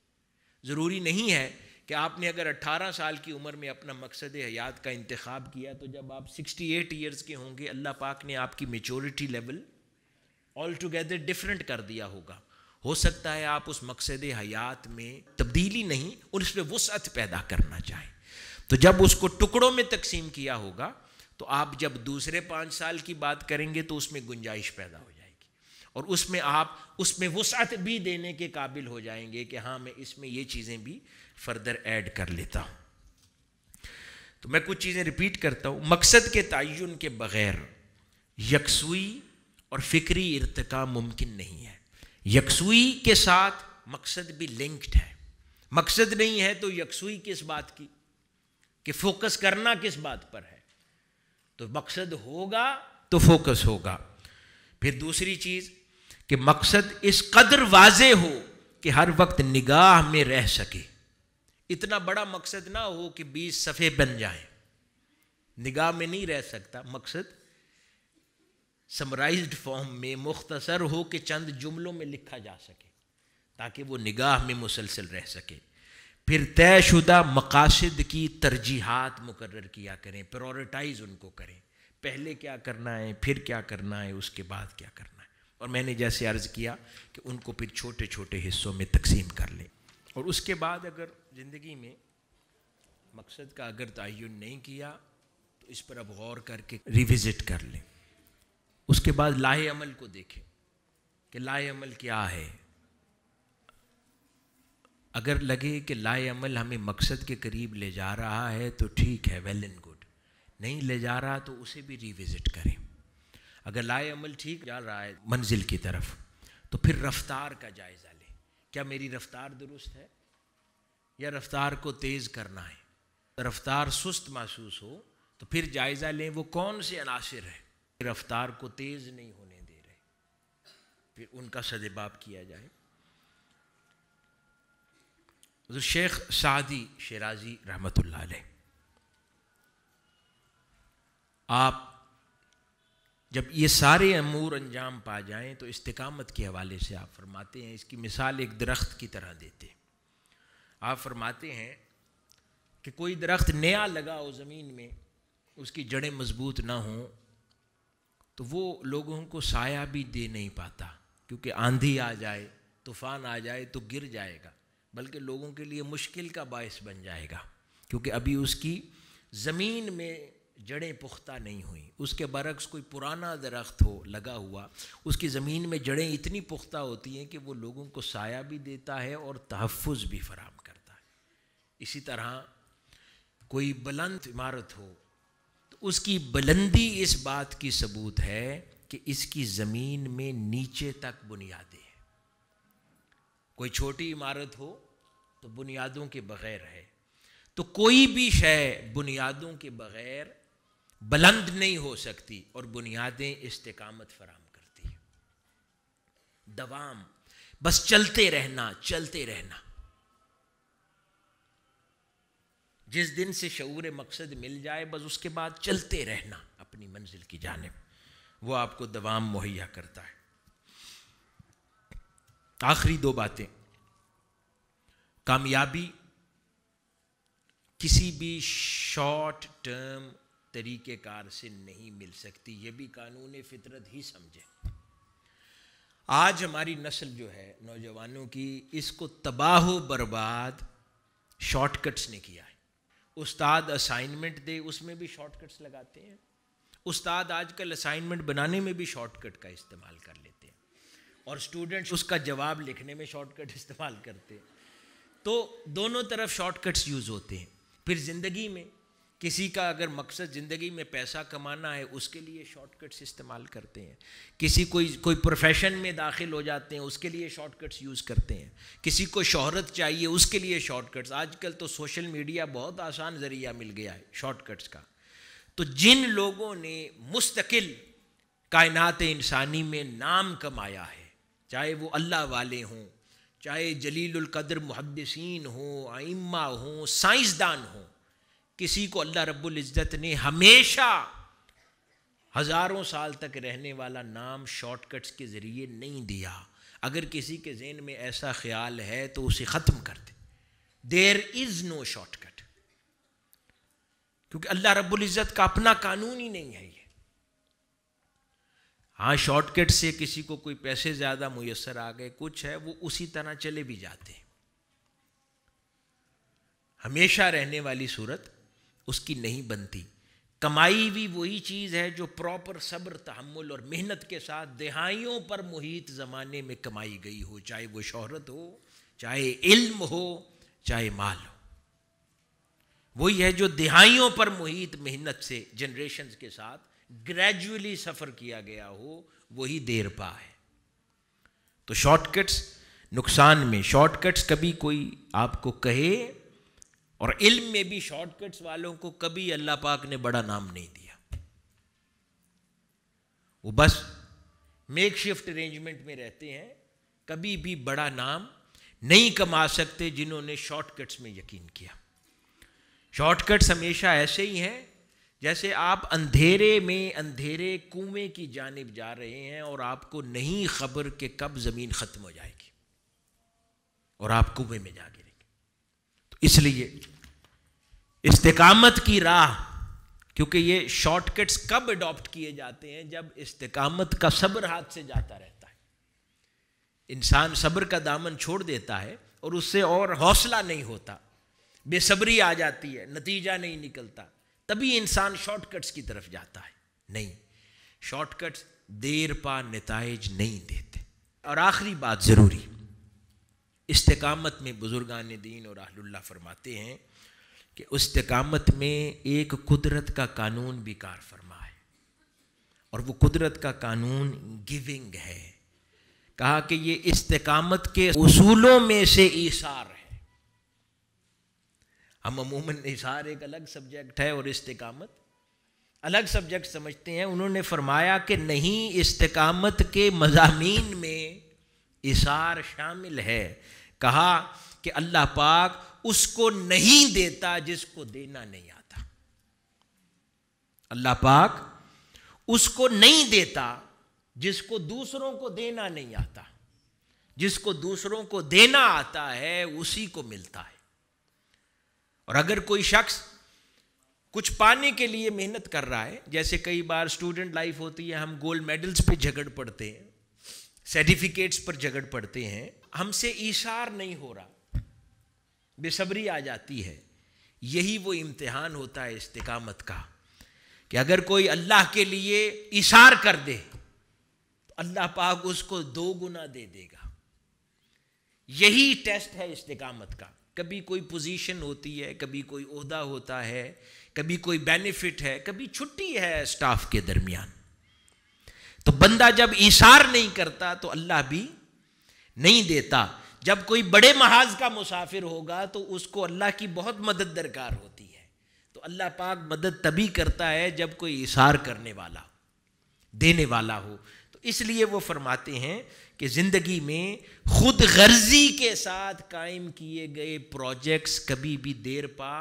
ज़रूरी नहीं है कि आपने अगर 18 साल की उम्र में अपना मकसद हयात का इंतखब किया तो जब आप 68 ईयर्स के होंगे अल्लाह पाक ने आपकी maturity level altogether different कर दिया होगा हो सकता है आप उस मकसद हयात में तब्दीली नहीं और उस पर वसअत पैदा करना चाहें तो जब उसको टुकड़ों में तकसीम किया होगा तो आप जब दूसरे पाँच साल की बात करेंगे तो उसमें गुंजाइश पैदा हो और उसमें आप उसमें वसअत भी देने के काबिल हो जाएंगे कि हाँ मैं इसमें ये चीज़ें भी फर्दर ऐड कर लेता हूँ तो मैं कुछ चीज़ें रिपीट करता हूँ मकसद के तयन के बग़ैर यकसुई और फ़िक्री इरतका मुमकिन नहीं है यकसुई के साथ मकसद भी लिंक्ड है मकसद नहीं है तो यकसुई किस बात की कि फोकस करना किस बात पर है तो मकसद होगा तो फोकस होगा फिर दूसरी चीज़ कि मकसद इस कदर वाजे हो कि हर वक्त निगाह में रह सके इतना बड़ा मकसद ना हो कि बीस सफ़े बन जाए निगाह में नहीं रह सकता मकसद समराइज्ड फॉर्म में मुख्तसर हो कि चंद जुमलों में लिखा जा सके ताकि वो निगाह में मुसलसल रह सके फिर तयशुदा मकासद की तरजीहत मुकर किया करें प्रोरिटाइज़ उनको करें पहले क्या करना है फिर क्या करना है उसके बाद क्या करना है और मैंने जैसे अर्ज़ किया कि उनको फिर छोटे छोटे हिस्सों में तकसीम कर लें और उसके बाद अगर ज़िंदगी में मकसद का अगर तयन नहीं किया तो इस पर अब गौर करके रिविज़िट कर लें उसके बाद लाए अमल को देखें कि लाए अमल क्या है अगर लगे कि लाए अमल हमें मकसद के करीब ले जा रहा है तो ठीक है वेल एंड गुड नहीं ले जा रहा तो उसे भी रिविज़िट करें अगर लाए अमल ठीक जा रहा है मंजिल की तरफ तो फिर रफ्तार का जायज़ा लें क्या मेरी रफ्तार दुरुस्त है या रफ्तार को तेज़ करना है रफ्तार सुस्त महसूस हो तो फिर जायज़ा लें वो कौन से अनासर है रफ्तार को तेज़ नहीं होने दे रहे फिर उनका सदेबाब किया जाए तो शेख सादी शराजी रहमत आप जब ये सारे अमूर अंजाम पा जाएं तो इस्तकामत के हवाले से आप फरमाते हैं इसकी मिसाल एक दरख्त की तरह देते आप फरमाते हैं कि कोई दरख्त नया लगा हो ज़मीन में उसकी जड़ें मजबूत ना हों तो वो लोगों को साया भी दे नहीं पाता क्योंकि आंधी आ जाए तूफ़ान आ जाए तो गिर जाएगा बल्कि लोगों के लिए मुश्किल का बायस बन जाएगा क्योंकि अभी उसकी ज़मीन में जड़ें पुख्ता नहीं हुई उसके बरक्स कोई पुराना दरख्त हो लगा हुआ उसकी ज़मीन में जड़ें इतनी पुख्ता होती हैं कि वो लोगों को साया भी देता है और तहफ़ भी फराम करता है इसी तरह कोई बुलंद इमारत हो तो उसकी बुलंदी इस बात की सबूत है कि इसकी ज़मीन में नीचे तक बुनियादें हैं कोई छोटी इमारत हो तो बुनियादों के बग़ैर है तो कोई भी शय बुनियादों के बग़ैर बुलंद नहीं हो सकती और बुनियादें इस्तेकामत फराम करती है दवाम बस चलते रहना चलते रहना जिस दिन से शूर मकसद मिल जाए बस उसके बाद चलते रहना अपनी मंजिल की जानब वो आपको दवाम मुहैया करता है आखिरी दो बातें कामयाबी किसी भी शॉर्ट टर्म तरीक़ेकार से नहीं मिल सकती ये भी कानून फितरत ही समझे आज हमारी नस्ल जो है नौजवानों की इसको तबाह बर्बाद शॉर्टकट्स ने किया है उस्ताद असाइनमेंट दे उसमें भी शॉर्टकट्स लगाते हैं उस्ताद आजकल असाइनमेंट बनाने में भी शॉर्टकट का इस्तेमाल कर लेते हैं और स्टूडेंट्स उसका जवाब लिखने में शॉर्टकट इस्तेमाल करते हैं तो दोनों तरफ शॉर्टकट्स यूज़ होते हैं फिर ज़िंदगी में किसी का अगर मकसद ज़िंदगी में पैसा कमाना है उसके लिए शॉर्टकट्स इस्तेमाल करते हैं किसी कोई कोई प्रोफेशन में दाखिल हो जाते हैं उसके लिए शॉर्टकट्स यूज़ करते हैं किसी को शोहरत चाहिए उसके लिए शॉर्टकट्स आजकल तो सोशल मीडिया बहुत आसान ज़रिया मिल गया है शॉर्टकट्स का तो जिन लोगों ने मुस्तकिल कायनात इंसानी में नाम कमाया है चाहे वो अल्लाह वाले हों चाहे जलील कदर मुहदसिन हों आइम्मा हों साइंसदान हों किसी को अल्लाह रब्बुल इज़्ज़त ने हमेशा हज़ारों साल तक रहने वाला नाम शॉर्टकट्स के ज़रिए नहीं दिया अगर किसी के जेन में ऐसा ख्याल है तो उसे ख़त्म कर दे देर इज़ नो शॉर्टकट क्योंकि अल्लाह रब्बुल इज़्ज़त का अपना कानून ही नहीं है ये हाँ शॉर्टकट से किसी को कोई पैसे ज़्यादा मुयसर आ गए कुछ है वो उसी तरह चले भी जाते हैं हमेशा रहने वाली सूरत उसकी नहीं बनती कमाई भी वही चीज़ है जो प्रॉपर सब्र तहमुल और मेहनत के साथ दहाइयों पर मुहित ज़माने में कमाई गई हो चाहे वो शहरत हो चाहे इल्म हो चाहे माल हो वही है जो दिहाइयों पर मुहित मेहनत से जनरेशन के साथ ग्रेजुअली सफ़र किया गया हो वही देर पा है तो शॉर्टकट्स नुकसान में शॉर्टकट्स कभी कोई आपको कहे और इल्म में भी शॉर्टकट्स वालों को कभी अल्लाह पाक ने बड़ा नाम नहीं दिया वो बस मेक शिफ्ट अरेंजमेंट में रहते हैं कभी भी बड़ा नाम नहीं कमा सकते जिन्होंने शॉर्टकट्स में यकीन किया शॉर्टकट्स हमेशा ऐसे ही हैं जैसे आप अंधेरे में अंधेरे कुएं की जानब जा रहे हैं और आपको नहीं खबर कि कब ज़मीन ख़त्म हो जाएगी और आप कुएं में जा गिरेंगे तो इसलिए इस्तकामत की राह क्योंकि ये शॉर्टकट्स कब अडॉप्ट किए जाते हैं जब इस्तकामत का सब्र हाथ से जाता रहता है इंसान सब्र का दामन छोड़ देता है और उससे और हौसला नहीं होता बेसब्री आ जाती है नतीजा नहीं निकलता तभी इंसान शॉर्टकट्स की तरफ जाता है नहीं शॉर्टकट्स देर पा नतज नहीं देते और आखिरी बात ज़रूरी इस्तकामत में बुजुर्गान दीन और आहल्ला फरमाते हैं कि तकामत में एक कुदरत का कानून भी कार फरमा है और वो कुदरत का कानून गिविंग है कहा कि ये इस्तकामत के उसूलों में से ईसार है हम अमूमन ईसार एक अलग सब्जेक्ट है और इस्तकामत अलग सब्जेक्ट समझते हैं उन्होंने फरमाया कि नहीं इस्तकामत के मजामी में इसार शामिल है कहा कि अल्लाह पाक उसको नहीं देता जिसको देना नहीं आता अल्लाह पाक उसको नहीं देता जिसको दूसरों को देना नहीं आता जिसको दूसरों को देना आता है उसी को मिलता है और अगर कोई शख्स कुछ पाने के लिए मेहनत कर रहा है जैसे कई बार स्टूडेंट लाइफ होती है हम गोल्ड मेडल्स पे झगड़ पड़ते हैं सर्टिफिकेट्स पर झगड़ पड़ते हैं हमसे इशार नहीं हो रहा बेसब्री आ जाती है यही वो इम्तिहान होता है इस्तकामत का कि अगर कोई अल्लाह के लिए इशार कर दे तो अल्लाह पाक उसको दो गुना दे देगा यही टेस्ट है इस्तकामत का कभी कोई पोजीशन होती है कभी कोई उहदा होता है कभी कोई बेनिफिट है कभी छुट्टी है स्टाफ के दरमियान तो बंदा जब इशार नहीं करता तो अल्लाह भी नहीं देता जब कोई बड़े महाज का मुसाफिर होगा तो उसको अल्लाह की बहुत मदद दरकार होती है तो अल्लाह पाक मदद तभी करता है जब कोई इशार करने वाला देने वाला हो तो इसलिए वो फरमाते हैं कि ज़िंदगी में खुद गर्जी के साथ कायम किए गए प्रोजेक्ट्स कभी भी देर पा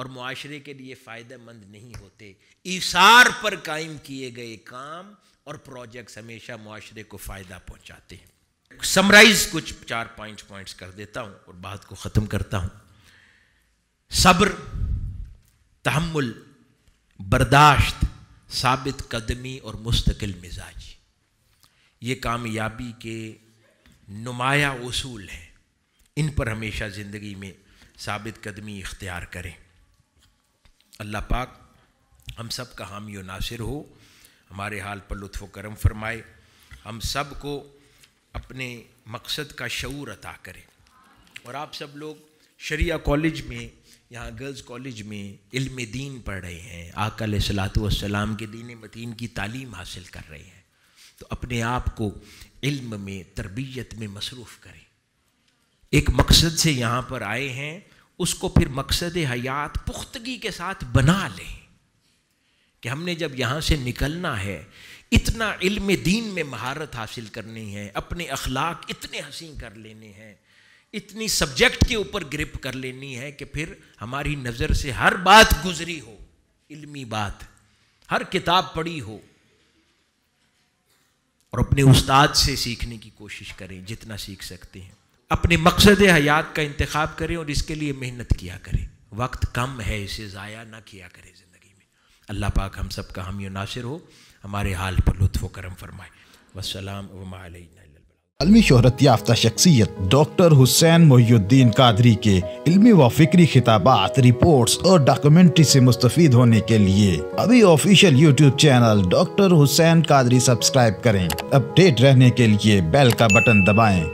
और माशरे के लिए फ़ायदेमंद नहीं होते इशार पर कायम किए गए काम और प्रोजेक्ट्स हमेशा माशरे को फ़ायदा पहुँचाते हैं समराइज कुछ चार पांच पॉइंट्स कर देता हूं और बात को ख़त्म करता हूं सब्र तहमुल बर्दाश्त साबित कदमी और मुस्तकिल मिजाज ये कामयाबी के नुमाया असूल हैं इन पर हमेशा ज़िंदगी में साबित कदमी इख्तियार करें अल्लाह पाक हम सब का हामी नासिर हो हमारे हाल पर लुत्फ़ करम फरमाए हम सब को अपने मकसद का शूर अता करें और आप सब लोग शरिया कॉलेज में यहाँ गर्ल्स कॉलेज में इल्म दीन पढ़ रहे हैं आकल सलाम के दीन मतीन की तालीम हासिल कर रहे हैं तो अपने आप को इल्म में तरबियत में मसरूफ़ करें एक मकसद से यहाँ पर आए हैं उसको फिर मकसद हयात पुख्तगी के साथ बना लें कि हमने जब यहाँ से निकलना है इतना इल्म दीन में महारत हासिल करनी है अपने अखलाक इतने हसीन कर लेने हैं इतनी सब्जेक्ट के ऊपर ग्रिप कर लेनी है कि फिर हमारी नज़र से हर बात गुजरी हो इल्मी बात हर किताब पढ़ी हो और अपने उस्ताद से सीखने की कोशिश करें जितना सीख सकते हैं अपने मकसद हयात का इंतखब करें और इसके लिए मेहनत किया करें वक्त कम है इसे ज़ाया ना किया करें ज़िंदगी में अल्लाह पाक हम सब का हम नासिर हो हमारे हाल पर लुत्फ़ करम फरमाए वसलाम अलमी शहरत याफ्ता शख्सियत डॉक्टर हुसैन मोहुद्दीन कादरी के इलमी व फिक्री खिताबात रिपोर्ट्स और डॉक्यूमेंट्री से मुस्तफ़ होने के लिए अभी official YouTube channel doctor Hussain Qadri subscribe करें अपडेट रहने के लिए बेल का बटन दबाएं